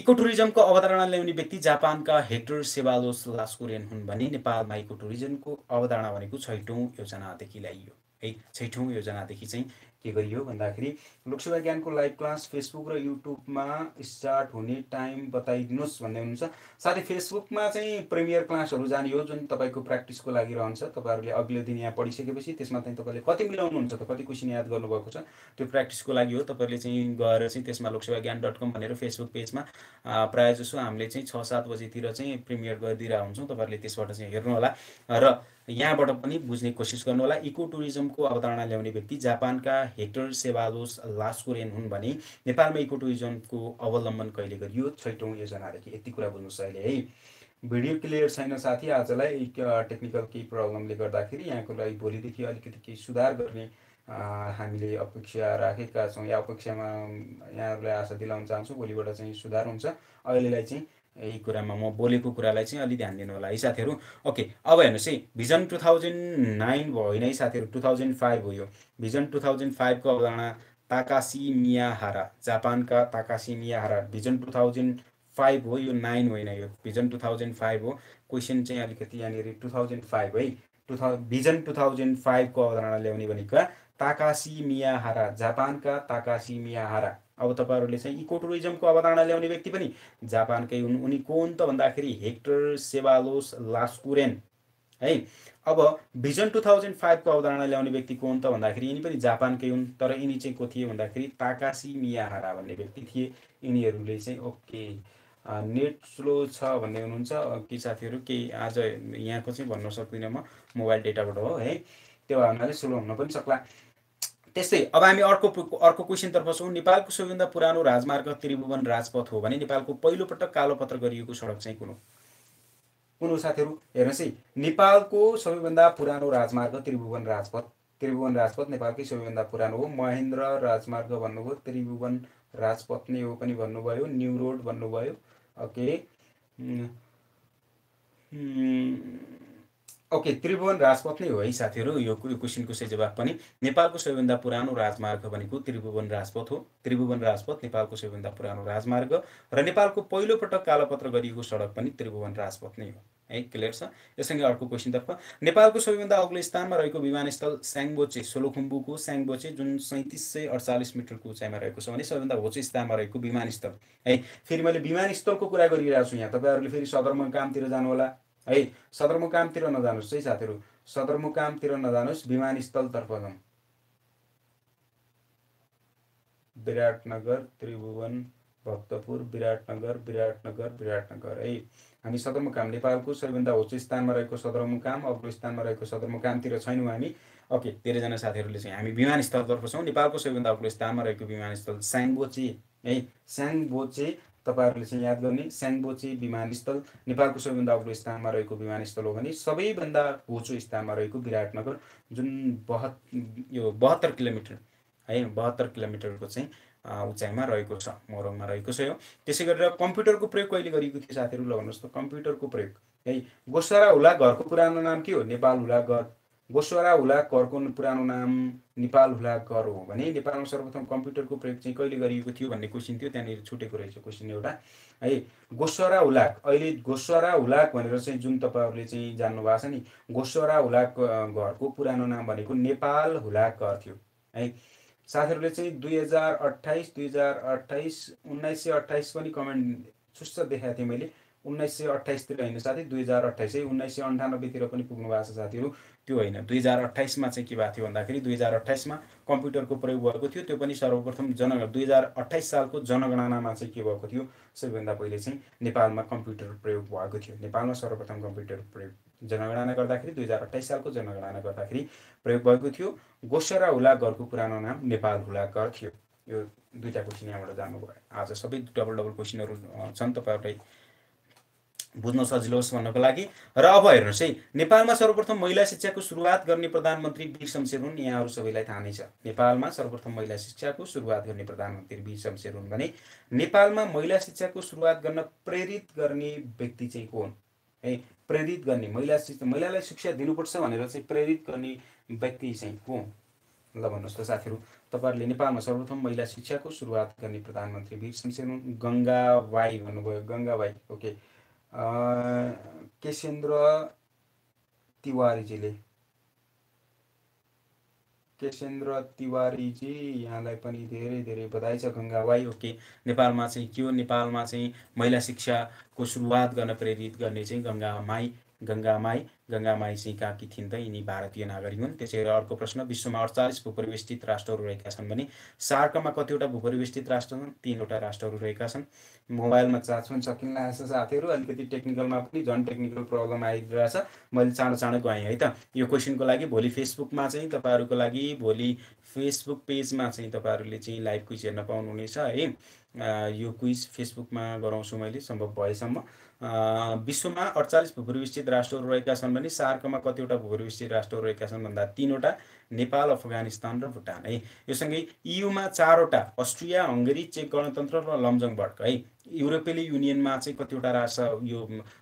इको टुरिज्मको अवधारणा ल्याउने व्यक्ति जापानका हेक्टर सेवालोस लास्कुरेन हुन् भने नेपालमा इको टुरिज्मको अवधारणा भनेको छैठौँ योजनादेखि ल्याइयो है छैठौँ योजनादेखि चाहिँ के गरियो भन्दाखेरि लोकसेवा ज्ञानको लाइभ क्लास फेसबुक र युट्युबमा स्टार्ट हुने टाइम बताइदिनुहोस् भन्ने हुनुहुन्छ साथै फेसबुकमा चाहिँ प्रिमियर क्लासहरू जाने हो जुन तपाईँको प्र्याक्टिसको लागि रहन्छ तपाईँहरूले अघिल्लो दिन यहाँ पढिसकेपछि त्यसमा चाहिँ तपाईँले कति मिलाउनुहुन्छ त कति क्वेसन याद गर्नुभएको छ त्यो प्र्याक्टिसको लागि हो तपाईँले चाहिँ गएर चाहिँ त्यसमा लोकसेवा ज्ञान डट कम भनेर फेसबुक पेजमा प्रायः जसो हामीले चाहिँ छ सात बजीतिर चाहिँ प्रिमियर गरिदिरहेको हुन्छौँ तपाईँहरूले त्यसबाट चाहिँ हेर्नुहोला र यहाँबाट पनि बुझ्ने कोसिस गर्नुहोला इको टुरिज्मको अवधारणा ल्याउने व्यक्ति जापानका हेक्टर सेवालोस लास्कोरेन हुन् भने नेपालमा टुरिज्मको अवलम्बन कहिले गरियो छैटौँ योजनादेखि यति कुरा बुझ्नुहोस् अहिले है भिडियो क्लियर छैन साथी आजलाई टेक्निकल केही प्रब्लमले गर्दाखेरि यहाँको लागि भोलिदेखि अलिकति केही सुधार गर्ने हामीले अपेक्षा राखेका छौँ या अपेक्षामा यहाँहरूलाई आशा दिलाउन चाहन्छौँ भोलिबाट चाहिँ सुधार हुन्छ अहिलेलाई चाहिँ यही कुरामा म बोलेको कुरालाई चाहिँ अलि ध्यान दिनु होला है साथीहरू ओके अब हेर्नुहोस् है भिजन टु थाउजन्ड नाइन भयो होइन है साथीहरू टु थाउजन्ड फाइभ हो यो भिजन टु थाउजन्ड फाइभको अवधारणा ताकासी मियाहारा जापानका Takashi Miyahara vision two thousand five हो यो नाइन होइन यो भिजन टु थाउजन्ड फाइभ हो क्वेसन चाहिँ अलिकति यहाँनिर टु थाउजन्ड फाइभ है two thou vision two thousand फाइभको अवधारणा ल्याउने भनेको ताकासी मियाहारा जापानका ताकासी मियाहारा अब तपाईँहरूले चाहिँ इको टुरिज्मको अवधारणा ल्याउने व्यक्ति पनि जापानकै हुन् उनी को हुन् त भन्दाखेरि हेक्टर सेवालोस लास्कुरेन है अब भिजन टु थाउजन्ड फाइभको अवधारणा ल्याउने व्यक्ति को हुन् त भन्दाखेरि यिनी पनि जापानकै हुन् तर यिनी चाहिँ को थिए भन्दाखेरि ताकासी मियाहारा भन्ने व्यक्ति थिए यिनीहरूले चाहिँ ओके नेट स्लो छ भन्ने हुनुहुन्छ कि साथीहरू केही आज यहाँको चाहिँ भन्न सक्दिनँ म मोबाइल डेटाबाट हो है त्यो भएर स्लो हुन पनि सक्ला त्यस्तै अब हामी अर्को अर्को क्वेसनतर्फ छौँ नेपालको सबैभन्दा पुरानो राजमार्ग त्रिभुवन राजपथ हो भने नेपालको पहिलोपटक कालोपत्र गरिएको सडक चाहिँ कुन हो कुन हो साथीहरू हेर्नुहोस् है नेपालको सबैभन्दा पुरानो राजमार्ग त्रिभुवन राजपथ त्रिभुवन राजपथ नेपालकै सबैभन्दा पुरानो हो महेन्द्र राजमार्ग भन्नुभयो त्रिभुवन राजपथ नै हो पनि भन्नुभयो न्यु रोड भन्नुभयो ओके ओके त्रिभुवन राजपथ नै हो है साथीहरू यो क्वेसनको सही जवाब पनि नेपालको सबैभन्दा पुरानो राजमार्ग भनेको त्रिभुवन राजपथ हो त्रिभुवन राजपथ नेपालको सबैभन्दा पुरानो राजमार्ग र नेपालको पहिलो पटक कालोपत्र गरिएको सडक पनि त्रिभुवन राजपथ नै हो है क्लियर छ यसरी अर्को क्वेसनतर्फ नेपालको सबैभन्दा अग्लो स्थानमा रहेको विमानस्थल स्याङबोचे सोलोखुम्बुको स्याङबोचे जुन सैँतिस सय अडचालिस मिटरको उचाइमा रहेको छ भने सबैभन्दा होचो स्थानमा रहेको विमानस्थल है फेरि मैले विमानस्थलको कुरा गरिरहेको छु यहाँ तपाईँहरूले फेरि सदरमुकामतिर होला है सदरमुकामतिर नजानुहोस् है साथीहरू सदरमुकामतिर नजानुहोस् विमानस्थलतर्फ जाउँ विराटनगर त्रिभुवन भक्तपुर विराटनगर विराटनगर विराटनगर है हामी सदरमुकाम नेपालको सबैभन्दा उच्च स्थानमा रहेको सदरमुकाम अग्लो स्थानमा रहेको सदरमुकामतिर छैनौँ हामी ओके धेरैजना साथीहरूले चाहिँ हामी विमानस्थलतर्फ छौँ नेपालको सबैभन्दा अग्लो स्थानमा रहेको विमानस्थल स्याङबोचे है स्याङबोचे तपाईँहरूले चाहिँ याद गर्ने स्याङबोचे विमानस्थल नेपालको सबैभन्दा अग्लो स्थानमा रहेको विमानस्थल हो भने सबैभन्दा होचो स्थानमा रहेको विराटनगर जुन बह यो बहत्तर किलोमिटर है बहत्तर किलोमिटरको चाहिँ उचाइमा रहेको छ मोरङमा रहेको छ यो त्यसै गरेर कम्प्युटरको प्रयोग कहिले गरिएको थियो साथीहरू ल भन्नुहोस् त कम्प्युटरको प्रयोग है गोसरा हुला घरको पुरानो नाम के हो नेपाल हुला घर गोस्वरा हुला करको पुरानो नाम नेपाल हुला कर हो भने नेपालमा सर्वप्रथम कम्प्युटरको प्रयोग चाहिँ कहिले गरिएको थियो भन्ने क्वेसन थियो त्यहाँनिर छुटेको रहेछ क्वेसन एउटा है गोस्वरा हुलाक अहिले गोस्वरा हुलाक भनेर चाहिँ जुन तपाईँहरूले चाहिँ जान्नु भएको छ नि गोस्वरा हुलाक घरको पुरानो नाम भनेको नेपाल हुलाक घर थियो है साथीहरूले चाहिँ दुई हजार अट्ठाइस दुई हजार अट्ठाइस उन्नाइस सय अट्ठाइस पनि कमेन्ट सुस्त देखाएको थिएँ मैले उन्नाइस सय अठाइसतिर होइन साथी दुई हजार अट्ठाइस है उन्नाइस सय अन्ठानब्बेतिर पनि पुग्नु भएको छ साथीहरू त्यो होइन दुई हजार अठाइसमा चाहिँ के भएको थियो भन्दाखेरि दुई हजार अठाइसमा कम्प्युटरको प्रयोग भएको थियो त्यो पनि सर्वप्रथम जनगण दुई हजार अठाइस सालको जनगणनामा चाहिँ के भएको थियो सबैभन्दा पहिले चाहिँ नेपालमा कम्प्युटर प्रयोग भएको थियो नेपालमा सर्वप्रथम कम्प्युटर प्रयोग जनगणना गर्दाखेरि दुई हजार अठाइस सालको जनगणना गर्दाखेरि प्रयोग भएको थियो गोसरा घरको पुरानो नाम नेपाल हुलाघर थियो यो दुईवटा क्वेसन यहाँबाट जानुभयो आज सबै डबल डबल क्वेसनहरू छन् तपाईँहरूलाई बुझ्न सजिलो होस् भन्नको लागि र अब हेर्नुहोस् है नेपालमा सर्वप्रथम महिला शिक्षाको सुरुवात गर्ने प्रधानमन्त्री वीर शमशेर हुन् यहाँहरू सबैलाई थाहा नै छ नेपालमा सर्वप्रथम महिला शिक्षाको सुरुवात गर्ने प्रधानमन्त्री वीर शमशेर हुन् भने नेपालमा महिला शिक्षाको सुरुवात गर्न प्रेरित गर्ने व्यक्ति चाहिँ को हुन् है प्रेरित गर्ने महिला शिक्षा महिलालाई शिक्षा दिनुपर्छ भनेर चाहिँ प्रेरित गर्ने व्यक्ति चाहिँ को हुन् ल भन्नुहोस् त साथीहरू तपाईँहरूले नेपालमा सर्वप्रथम महिला शिक्षाको सुरुवात गर्ने प्रधानमन्त्री वीर शमशेर हुन् गङ्गाबाई भन्नुभयो गङ्गाबाई ओके केशेन्द्र तिवारीजीले केशेन्द्र तिवारीजी यहाँलाई पनि धेरै धेरै बधाई छ गङ्गाबाई ओके नेपालमा चाहिँ के हो नेपालमा चाहिँ महिला शिक्षाको सुरुवात गर्न प्रेरित गर्ने चाहिँ माई गङ्गामाई गङ्गामाई चाहिँ काकी थिइन् त यिनी भारतीय नागरिक हुन् त्यसै गरी अर्को प्रश्न विश्वमा अडचालिस भूपरिवेष्टित राष्ट्रहरू रहेका छन् भने सार्कमा कतिवटा भूपरिवेष्टित राष्ट्र छन् तिनवटा राष्ट्रहरू रहेका छन् मोबाइलमा चार्ज पनि सकिन छ साथीहरू अलिकति टेक्निकलमा पनि झन् टेक्निकल प्रब्लम आइरहेछ मैले चाँडो चाँडो गएँ है त यो क्वेसनको लागि भोलि फेसबुकमा चाहिँ तपाईँहरूको लागि भोलि फेसबुक पेजमा चाहिँ तपाईँहरूले चाहिँ लाइभ क्विज हेर्न पाउनुहुनेछ है यो क्विज फेसबुकमा गराउँछु मैले सम्भव भएसम्म विश्वमा अडचालिस भूपरिवेष्टित राष्ट्रहरू रहेका छन् भने सार्कमा कतिवटा भूपरिवेष्टित राष्ट्रहरू रहेका छन् भन्दा तिनवटा नेपाल अफगानिस्तान र भुटान है यो सँगै युमा चारवटा अस्ट्रिया हङ्गेरी चेक गणतन्त्र र लमजङबर्ग है युरोपेली युनियनमा चाहिँ कतिवटा राष्ट्र यो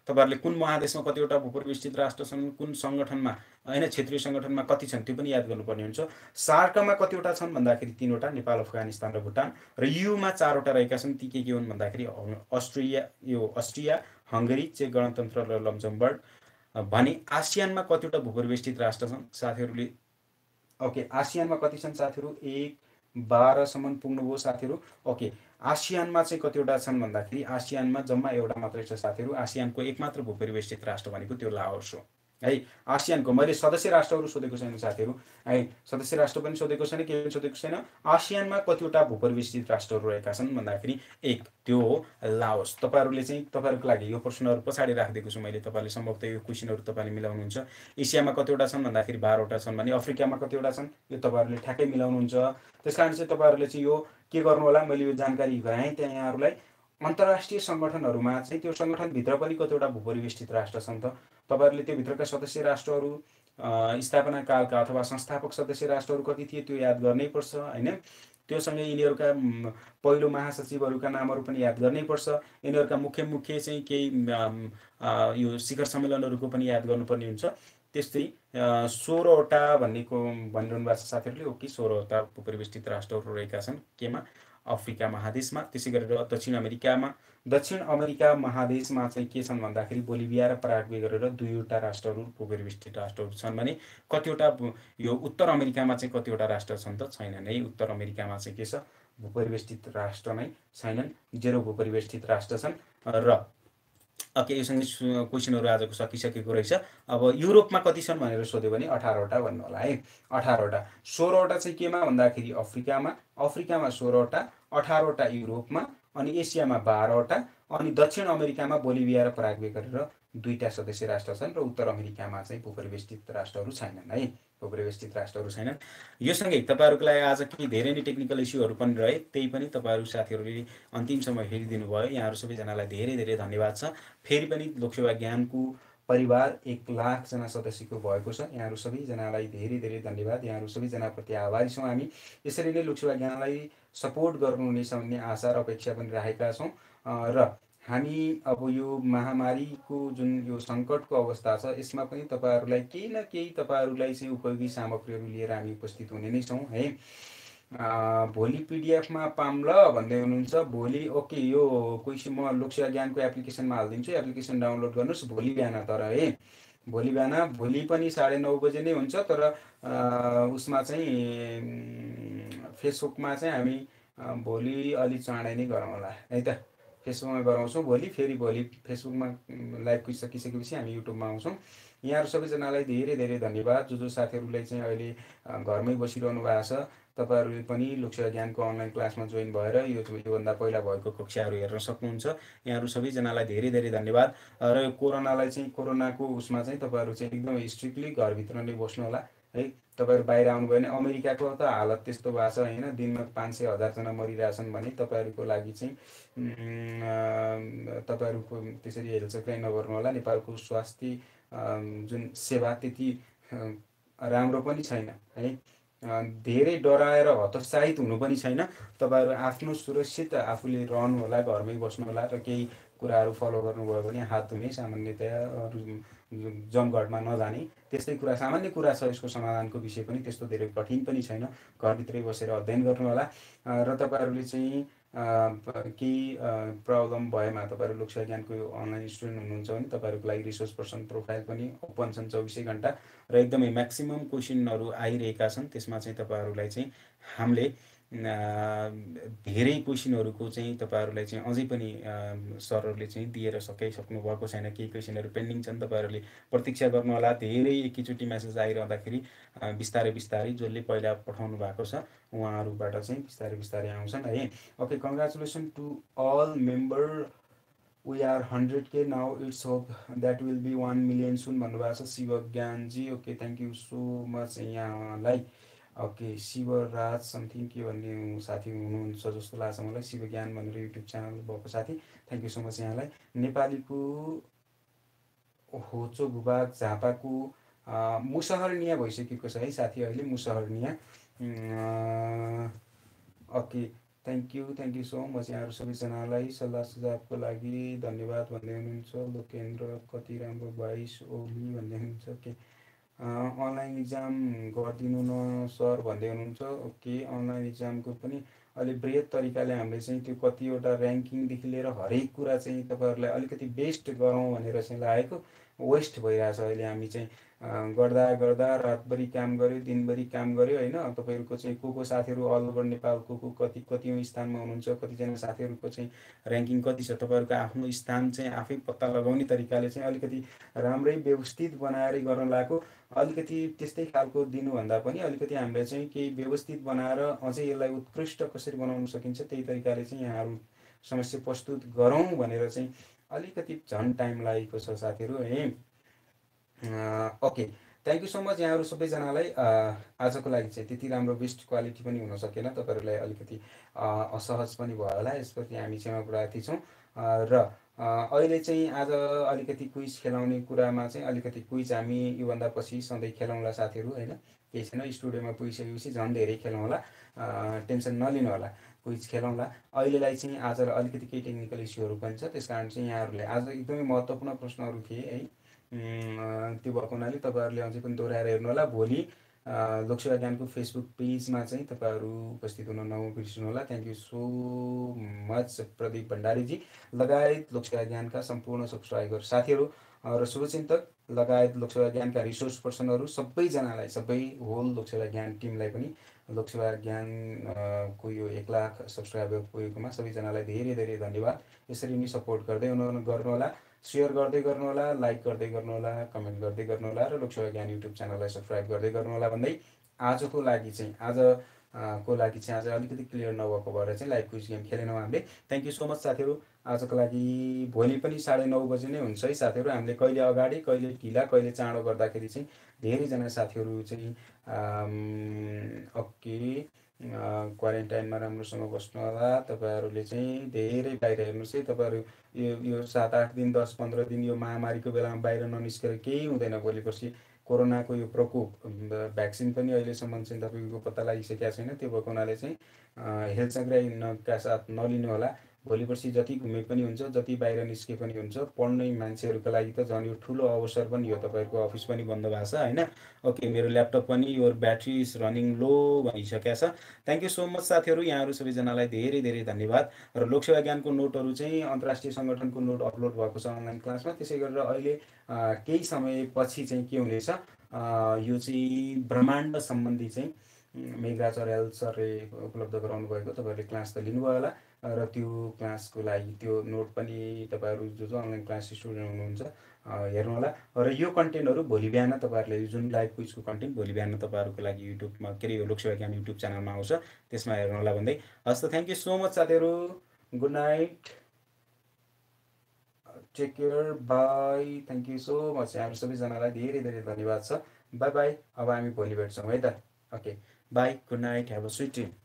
तपाईँहरूले कुन महादेशमा कतिवटा भूपूर्वस्थित राष्ट्र छन् कुन सङ्गठनमा होइन क्षेत्रीय सङ्गठनमा कति छन् त्यो पनि याद गर्नुपर्ने हुन्छ सार्कमा कतिवटा छन् भन्दाखेरि तिनवटा नेपाल अफगानिस्तान र भुटान र युमा चारवटा रहेका छन् ती के के हुन् भन्दाखेरि अस्ट्रिया यो अस्ट्रिया हङ्गेरी चेक गणतन्त्र र लमजमबर्ग भने आसियानमा कतिवटा भूपूर्वेष्ठित राष्ट्र छन् साथीहरूले ओके आसियानमा कति छन् साथीहरू एक बाह्रसम्म पुग्नुभयो साथीहरू ओके आसियानमा चाहिँ कतिवटा छन् भन्दाखेरि आसियानमा जम्मा एउटा मात्रै छ साथीहरू आसियानको एकमात्र भूपरिवेष्टित राष्ट्र भनेको त्यो लाओस हो है आसियानको मैले सदस्य राष्ट्रहरू सोधेको छैन साथीहरू है सदस्य राष्ट्र पनि सोधेको छैन के पनि सोधेको छैन आसियानमा कतिवटा भूपरिवेशित राष्ट्रहरू रहेका छन् भन्दाखेरि एक त्यो हो लाओस् तपाईँहरूले चाहिँ तपाईँहरूको लागि यो प्रश्नहरू पछाडि राखिदिएको छु मैले तपाईँले सम्भवतः यो क्वेसनहरू तपाईँले मिलाउनुहुन्छ एसियामा कतिवटा छन् भन्दाखेरि बाह्रवटा छन् भने अफ्रिकामा कतिवटा छन् यो तपाईँहरूले ठ्याक्कै मिलाउनुहुन्छ त्यस कारण चाहिँ तपाईँहरूले चाहिँ यो के गर्नु होला मैले यो जानकारी गराएँ त्यहाँ यहाँहरूलाई अन्तर्राष्ट्रिय सङ्गठनहरूमा चाहिँ त्यो सङ्गठनभित्र पनि कतिवटा भूपरिवेष्ठित राष्ट्र छन् त तपाईँहरूले भित्रका सदस्य राष्ट्रहरू स्थापना कालका अथवा संस्थापक सदस्य राष्ट्रहरू कति थिए त्यो याद गर्नै पर्छ होइन त्योसँगै यिनीहरूका पहिलो महासचिवहरूका नामहरू पनि याद गर्नै पर्छ यिनीहरूका मुख्य मुख्य चाहिँ केही यो शिखर सम्मेलनहरूको पनि याद गर्नुपर्ने हुन्छ त्यस्तै सोह्रवटा भन्नेको भनिरहनु भएको छ साथीहरूले हो कि सोह्रवटा भूपरिवेष्टित राष्ट्रहरू रहेका छन् केमा अफ्रिका महादेशमा त्यसै गरेर दक्षिण अमेरिकामा दक्षिण अमेरिका महादेशमा चाहिँ के छन् भन्दाखेरि बोलिभिया र पराग्वे गरेर दुईवटा राष्ट्रहरू पूर्वविष्ठित राष्ट्रहरू छन् भने कतिवटा यो उत्तर अमेरिकामा चाहिँ कतिवटा राष्ट्र छन् त छैनन् है उत्तर अमेरिकामा चाहिँ के छ भूपरिवेष्टित राष्ट्र नै छैनन् जेरो भूपरिवेष्टित राष्ट्र छन् र ओके सङ्गीत क्वेसनहरू आजको सकिसकेको रहेछ अब युरोपमा कति छन् भनेर सोध्यो भने अठारवटा भन्नु होला है अठारवटा सोह्रवटा चाहिँ केमा भन्दाखेरि अफ्रिकामा अफ्रिकामा सोह्रवटा अठारवटा युरोपमा अनि एसियामा बाह्रवटा अनि दक्षिण अमेरिकामा बोलिभिया र पराग्वे गरेर दुईवटा सदस्य राष्ट्र छन् र उत्तर अमेरिकामा चाहिँ भूपरिवेष्टित राष्ट्रहरू छैनन् है भूपरिवेष्टित राष्ट्रहरू छैनन् यो सँगै तपाईँहरूको लागि आज केही धेरै नै टेक्निकल इस्युहरू पनि रहे त्यही पनि तपाईँहरू साथीहरूले अन्तिमसम्म हेरिदिनु भयो यहाँहरू सबैजनालाई धेरै धेरै धन्यवाद छ फेरि पनि लोकसेवा ज्ञानको परिवार एक लाखजना सदस्यको भएको छ यहाँहरू सबैजनालाई धेरै धेरै धन्यवाद यहाँहरू सबैजनाप्रति आभारी छौँ हामी यसरी नै लोकसेवा ज्ञानलाई सपोर्ट गर्नुहुनेछ भन्ने आशा र अपेक्षा पनि राखेका छौँ र हामी अब यो महामारीको जुन यो सङ्कटको अवस्था छ यसमा पनि तपाईँहरूलाई केही न केही तपाईँहरूलाई चाहिँ उपयोगी सामग्रीहरू लिएर हामी उपस्थित हुने नै छौँ है भोलि पिडिएफमा पाम ल भन्दै हुनुहुन्छ भोलि ओके यो कोही म लोकसेवा ज्ञानको एप्लिकेसनमा हालिदिन्छु एप्लिकेसन डाउनलोड गर्नुहोस् भोलि बिहान तर है भोलि बिहान भोलि पनि साढे नौ बजे नै हुन्छ तर उसमा चाहिँ फेसबुकमा चाहिँ हामी भोलि अलिक चाँडै नै गरौँ होला है त फेसबुकमा गराउँछौँ भोलि फेरि भोलि फेसबुकमा लाइभ सकिसकेपछि हामी युट्युबमा आउँछौँ यहाँहरू सबैजनालाई धेरै धेरै धन्यवाद जो जो साथीहरूलाई चाहिँ अहिले घरमै बसिरहनु भएको छ तपाईँहरूले पनि लोकसेवा ज्ञानको अनलाइन क्लासमा जोइन भएर यो योभन्दा पहिला भएको कक्षाहरू हेर्न सक्नुहुन्छ यहाँहरू सबैजनालाई धेरै धेरै धन्यवाद र यो कोरोनालाई चाहिँ कोरोनाको उसमा चाहिँ तपाईँहरू चाहिँ एकदम स्ट्रिक्टली घरभित्र नै बस्नु होला है तपाईँहरू बाहिर आउनुभयो भने अमेरिकाको त हालत त्यस्तो भएको छ होइन दिनमा पाँच सय हजारजना मरिरहेछन् भने तपाईँहरूको लागि चाहिँ तपाईँहरूको त्यसरी हेलचक्राइ नगर्नु होला नेपालको स्वास्थ्य जुन सेवा त्यति राम्रो पनि छैन है धेरै डराएर हतोत्साहित हुनु पनि छैन तपाईँहरू आफ्नो सुरक्षित आफूले होला घरमै बस्नु होला र केही कुराहरू फलो गर्नुभयो भने हात धुने सामान्यतया जमघटमा नजाने त्यस्तै कुरा सामान्य कुरा छ यसको समाधानको विषय पनि त्यस्तो धेरै कठिन पनि छैन घरभित्रै बसेर अध्ययन गर्नु होला र तपाईँहरूले चाहिँ केही प्रब्लम भएमा तपाईँहरू लोकसेवा ज्ञानको अनलाइन स्टुडेन्ट हुनुहुन्छ भने तपाईँहरूको लागि रिसोर्स पर्सन प्रोफाइल पनि ओपन छन् चौबिसै घन्टा र एकदमै म्याक्सिमम् क्वेसनहरू आइरहेका छन् त्यसमा चाहिँ तपाईँहरूलाई चाहिँ हामीले धेरै क्वेसनहरूको चाहिँ तपाईँहरूलाई चाहिँ अझै पनि सरहरूले चाहिँ दिएर सकाइसक्नु भएको छैन केही क्वेसनहरू पेन्डिङ छन् तपाईँहरूले प्रतीक्षा गर्नुहोला धेरै एकैचोटि म्यासेज आइरहँदाखेरि बिस्तारै बिस्तारै जसले पहिला पठाउनु भएको छ उहाँहरूबाट चाहिँ बिस्तारै बिस्तारै आउँछन् है okay congratulation to all member we are hundred K now it's hope that will be one million soon भन्नुभएको छ शिव ज्ञानजी okay thank you so much यहाँलाई ओके शिवराज समथिङ के भन्ने साथी हुनुहुन्छ जस्तो लाग्छ मलाई शिव ज्ञान भनेर युट्युब च्यानल भएको साथी थ्याङ्क यू सो मच यहाँलाई नेपालीको होचो भूभाग झापाको मुसहरनिया भइसकेको छ है साथी अहिले Musaharniya okay thank you thank you so much यहाँहरू सबैजनालाई सल्लाह सुझावको लागि धन्यवाद भन्दै हुनुहुन्छ लोकेन्द्र कति राम्रो भइस ओली भन्दै हुनुहुन्छ ओके अनलाइन इक्जाम गरिदिनु न सर भन्दै हुनुहुन्छ ओके अनलाइन इक्जामको पनि अलिक बृहत तरिकाले हामीले चाहिँ त्यो कतिवटा ऱ्याङ्किङदेखि लिएर हरेक कुरा चाहिँ तपाईँहरूलाई अलिकति बेस्ट गरौँ भनेर चाहिँ लागेको वेस्ट भइरहेछ अहिले हामी चाहिँ गर्दा गर्दा रातभरि काम गऱ्यो दिनभरि काम गऱ्यो होइन तपाईँहरूको चाहिँ को को साथीहरू अल ओभर नेपालको को कति कति स्थानमा हुनुहुन्छ कतिजना साथीहरूको चाहिँ ऱ्याङ्किङ कति छ तपाईँहरूको आफ्नो स्थान चाहिँ आफै पत्ता लगाउने तरिकाले चाहिँ अलिकति राम्रै व्यवस्थित बनाएर गर्न लागेको अलिकति त्यस्तै खालको दिनुभन्दा पनि अलिकति हामीले चाहिँ केही व्यवस्थित बनाएर अझै यसलाई उत्कृष्ट कसरी बनाउन सकिन्छ त्यही तरिकाले चाहिँ यहाँहरू समस्या प्रस्तुत गरौँ भनेर चाहिँ अलिकति झन् टाइम लागेको छ साथीहरू है okay thank you so much यहाँहरू सबैजनालाई आजको लागि चाहिँ त्यति राम्रो बेस्ट क्वालिटी पनि हुन सकेन तपाईँहरूलाई अलिकति असहज पनि भयो होला यसप्रति हामी क्षमा प्रार्थी छौँ र अहिले चाहिँ आज अलिकति क्विज खेलाउने कुरामा चाहिँ अलिकति क्विज हामी योभन्दा पछि सधैँ खेलाउँला साथीहरू होइन केही छैन स्टुडियोमा पुगिसकेपछि झन् धेरै खेलाउँला टेन्सन नलिनु होला क्विज खेलौँला अहिलेलाई चाहिँ आज अलिकति केही टेक्निकल इस्युहरू पनि छ त्यस कारण चाहिँ यहाँहरूले आज एकदमै महत्त्वपूर्ण प्रश्नहरू थिए है त्यो भएको हुनाले तपाईँहरूले अझै पनि दोहोऱ्याएर होला भोलि लोकसेवा ज्ञानको फेसबुक पेजमा चाहिँ तपाईँहरू उपस्थित हुन होला thank you so much Pradeep भण्डारीजी लगायत लोकसेवा ज्ञानका सम्पूर्ण सब्सक्राइबर साथीहरू र शुभचिन्तक लगायत लोकसेवा ज्ञानका रिसोर्स पर्सनहरू सबैजनालाई सबै होल लोकसेवा ज्ञान टिमलाई पनि लोकसेवा ज्ञानको यो एक लाख सब्सक्राइबर पुगेकोमा सबैजनालाई धेरै धेरै धन्यवाद यसरी नै सपोर्ट गर्दै हुनु गर्नुहोला सेयर गर्दै गर्नुहोला लाइक गर्दै गर्नुहोला कमेन्ट गर्दै गर्नुहोला र लोकसेवा ज्ञान युट्युब च्यानललाई सब्सक्राइब गर्दै गर्नुहोला भन्दै आजको लागि चाहिँ आज को लागि चाहिँ आज अलिकति क्लियर नभएको भएर चाहिँ लाइभ क्विज गेम खेलेनौँ हामीले थ्याङ्क यू सो मच साथीहरू आजको लागि भोलि पनि साढे नौ बजी नै हुन्छ है साथीहरू हामीले कहिले अगाडि कहिले ढिला कहिले चाँडो गर्दाखेरि चाहिँ धेरैजना साथीहरू चाहिँ ओके क्वारेन्टाइनमा राम्रोसँग बस्नु होला तपाईँहरूले चाहिँ धेरै बाहिर हेर्नुहोस् है तपाईँहरू यो यो सात आठ दिन दस पन्ध्र दिन यो महामारीको बेलामा बाहिर ननिस्केर केही हुँदैन भोलि पर्सि कोरोनाको यो प्रकोप भ्याक्सिन पनि अहिलेसम्म चाहिँ तपाईँको पत्ता लागिसकेका छैन त्यो भएको हुनाले चाहिँ हेल्थसँगै नका साथ नलिनु होला भोलि पर्सि जति घुमे पनि हुन्छ जति बाहिर निस्के पनि हुन्छ पढ्ने मान्छेहरूको लागि त झन् यो ठुलो अवसर पनि हो तपाईँहरूको अफिस पनि बन्द भएको छ होइन ओके मेरो ल्यापटप पनि यो ब्याट्री इज रनिङ लो भनिसकेको छ थ्याङ्क यू सो मच साथीहरू यहाँहरू सबैजनालाई धेरै धेरै धन्यवाद र लोकसेवा ज्ञानको नोटहरू चाहिँ अन्तर्राष्ट्रिय सङ्गठनको नोट अपलोड भएको छ अनलाइन क्लासमा त्यसै गरेर अहिले केही समयपछि चाहिँ के हुनेछ यो चाहिँ ब्रह्माण्ड सम्बन्धी चाहिँ मेघराज अर्याल सरले उपलब्ध गराउनु भएको तपाईँहरूले क्लास त लिनुभयो होला र त्यो क्लासको लागि त्यो नोट पनि तपाईँहरू जो जो अनलाइन क्लास स्टुडेन्ट हुनुहुन्छ हेर्नु होला र यो कन्टेन्टहरू भोलि बिहान तपाईँहरूले जुन लाइभ क्विजको कन्टेन्ट भोलि बिहान तपाईँहरूको लागि युट्युबमा के अरे यो लोकसेवा ज्ञान युट्युब च्यानलमा आउँछ त्यसमा हेर्नु होला भन्दै हस् त थ्याङ्क यू सो मच साथीहरू good night take care bye thank you so much यहाँ सबैजनालाई धेरै धेरै धन्यवाद छ बाई बाई अब हामी भोलि भेट्छौँ है त okay bye good night have a sweet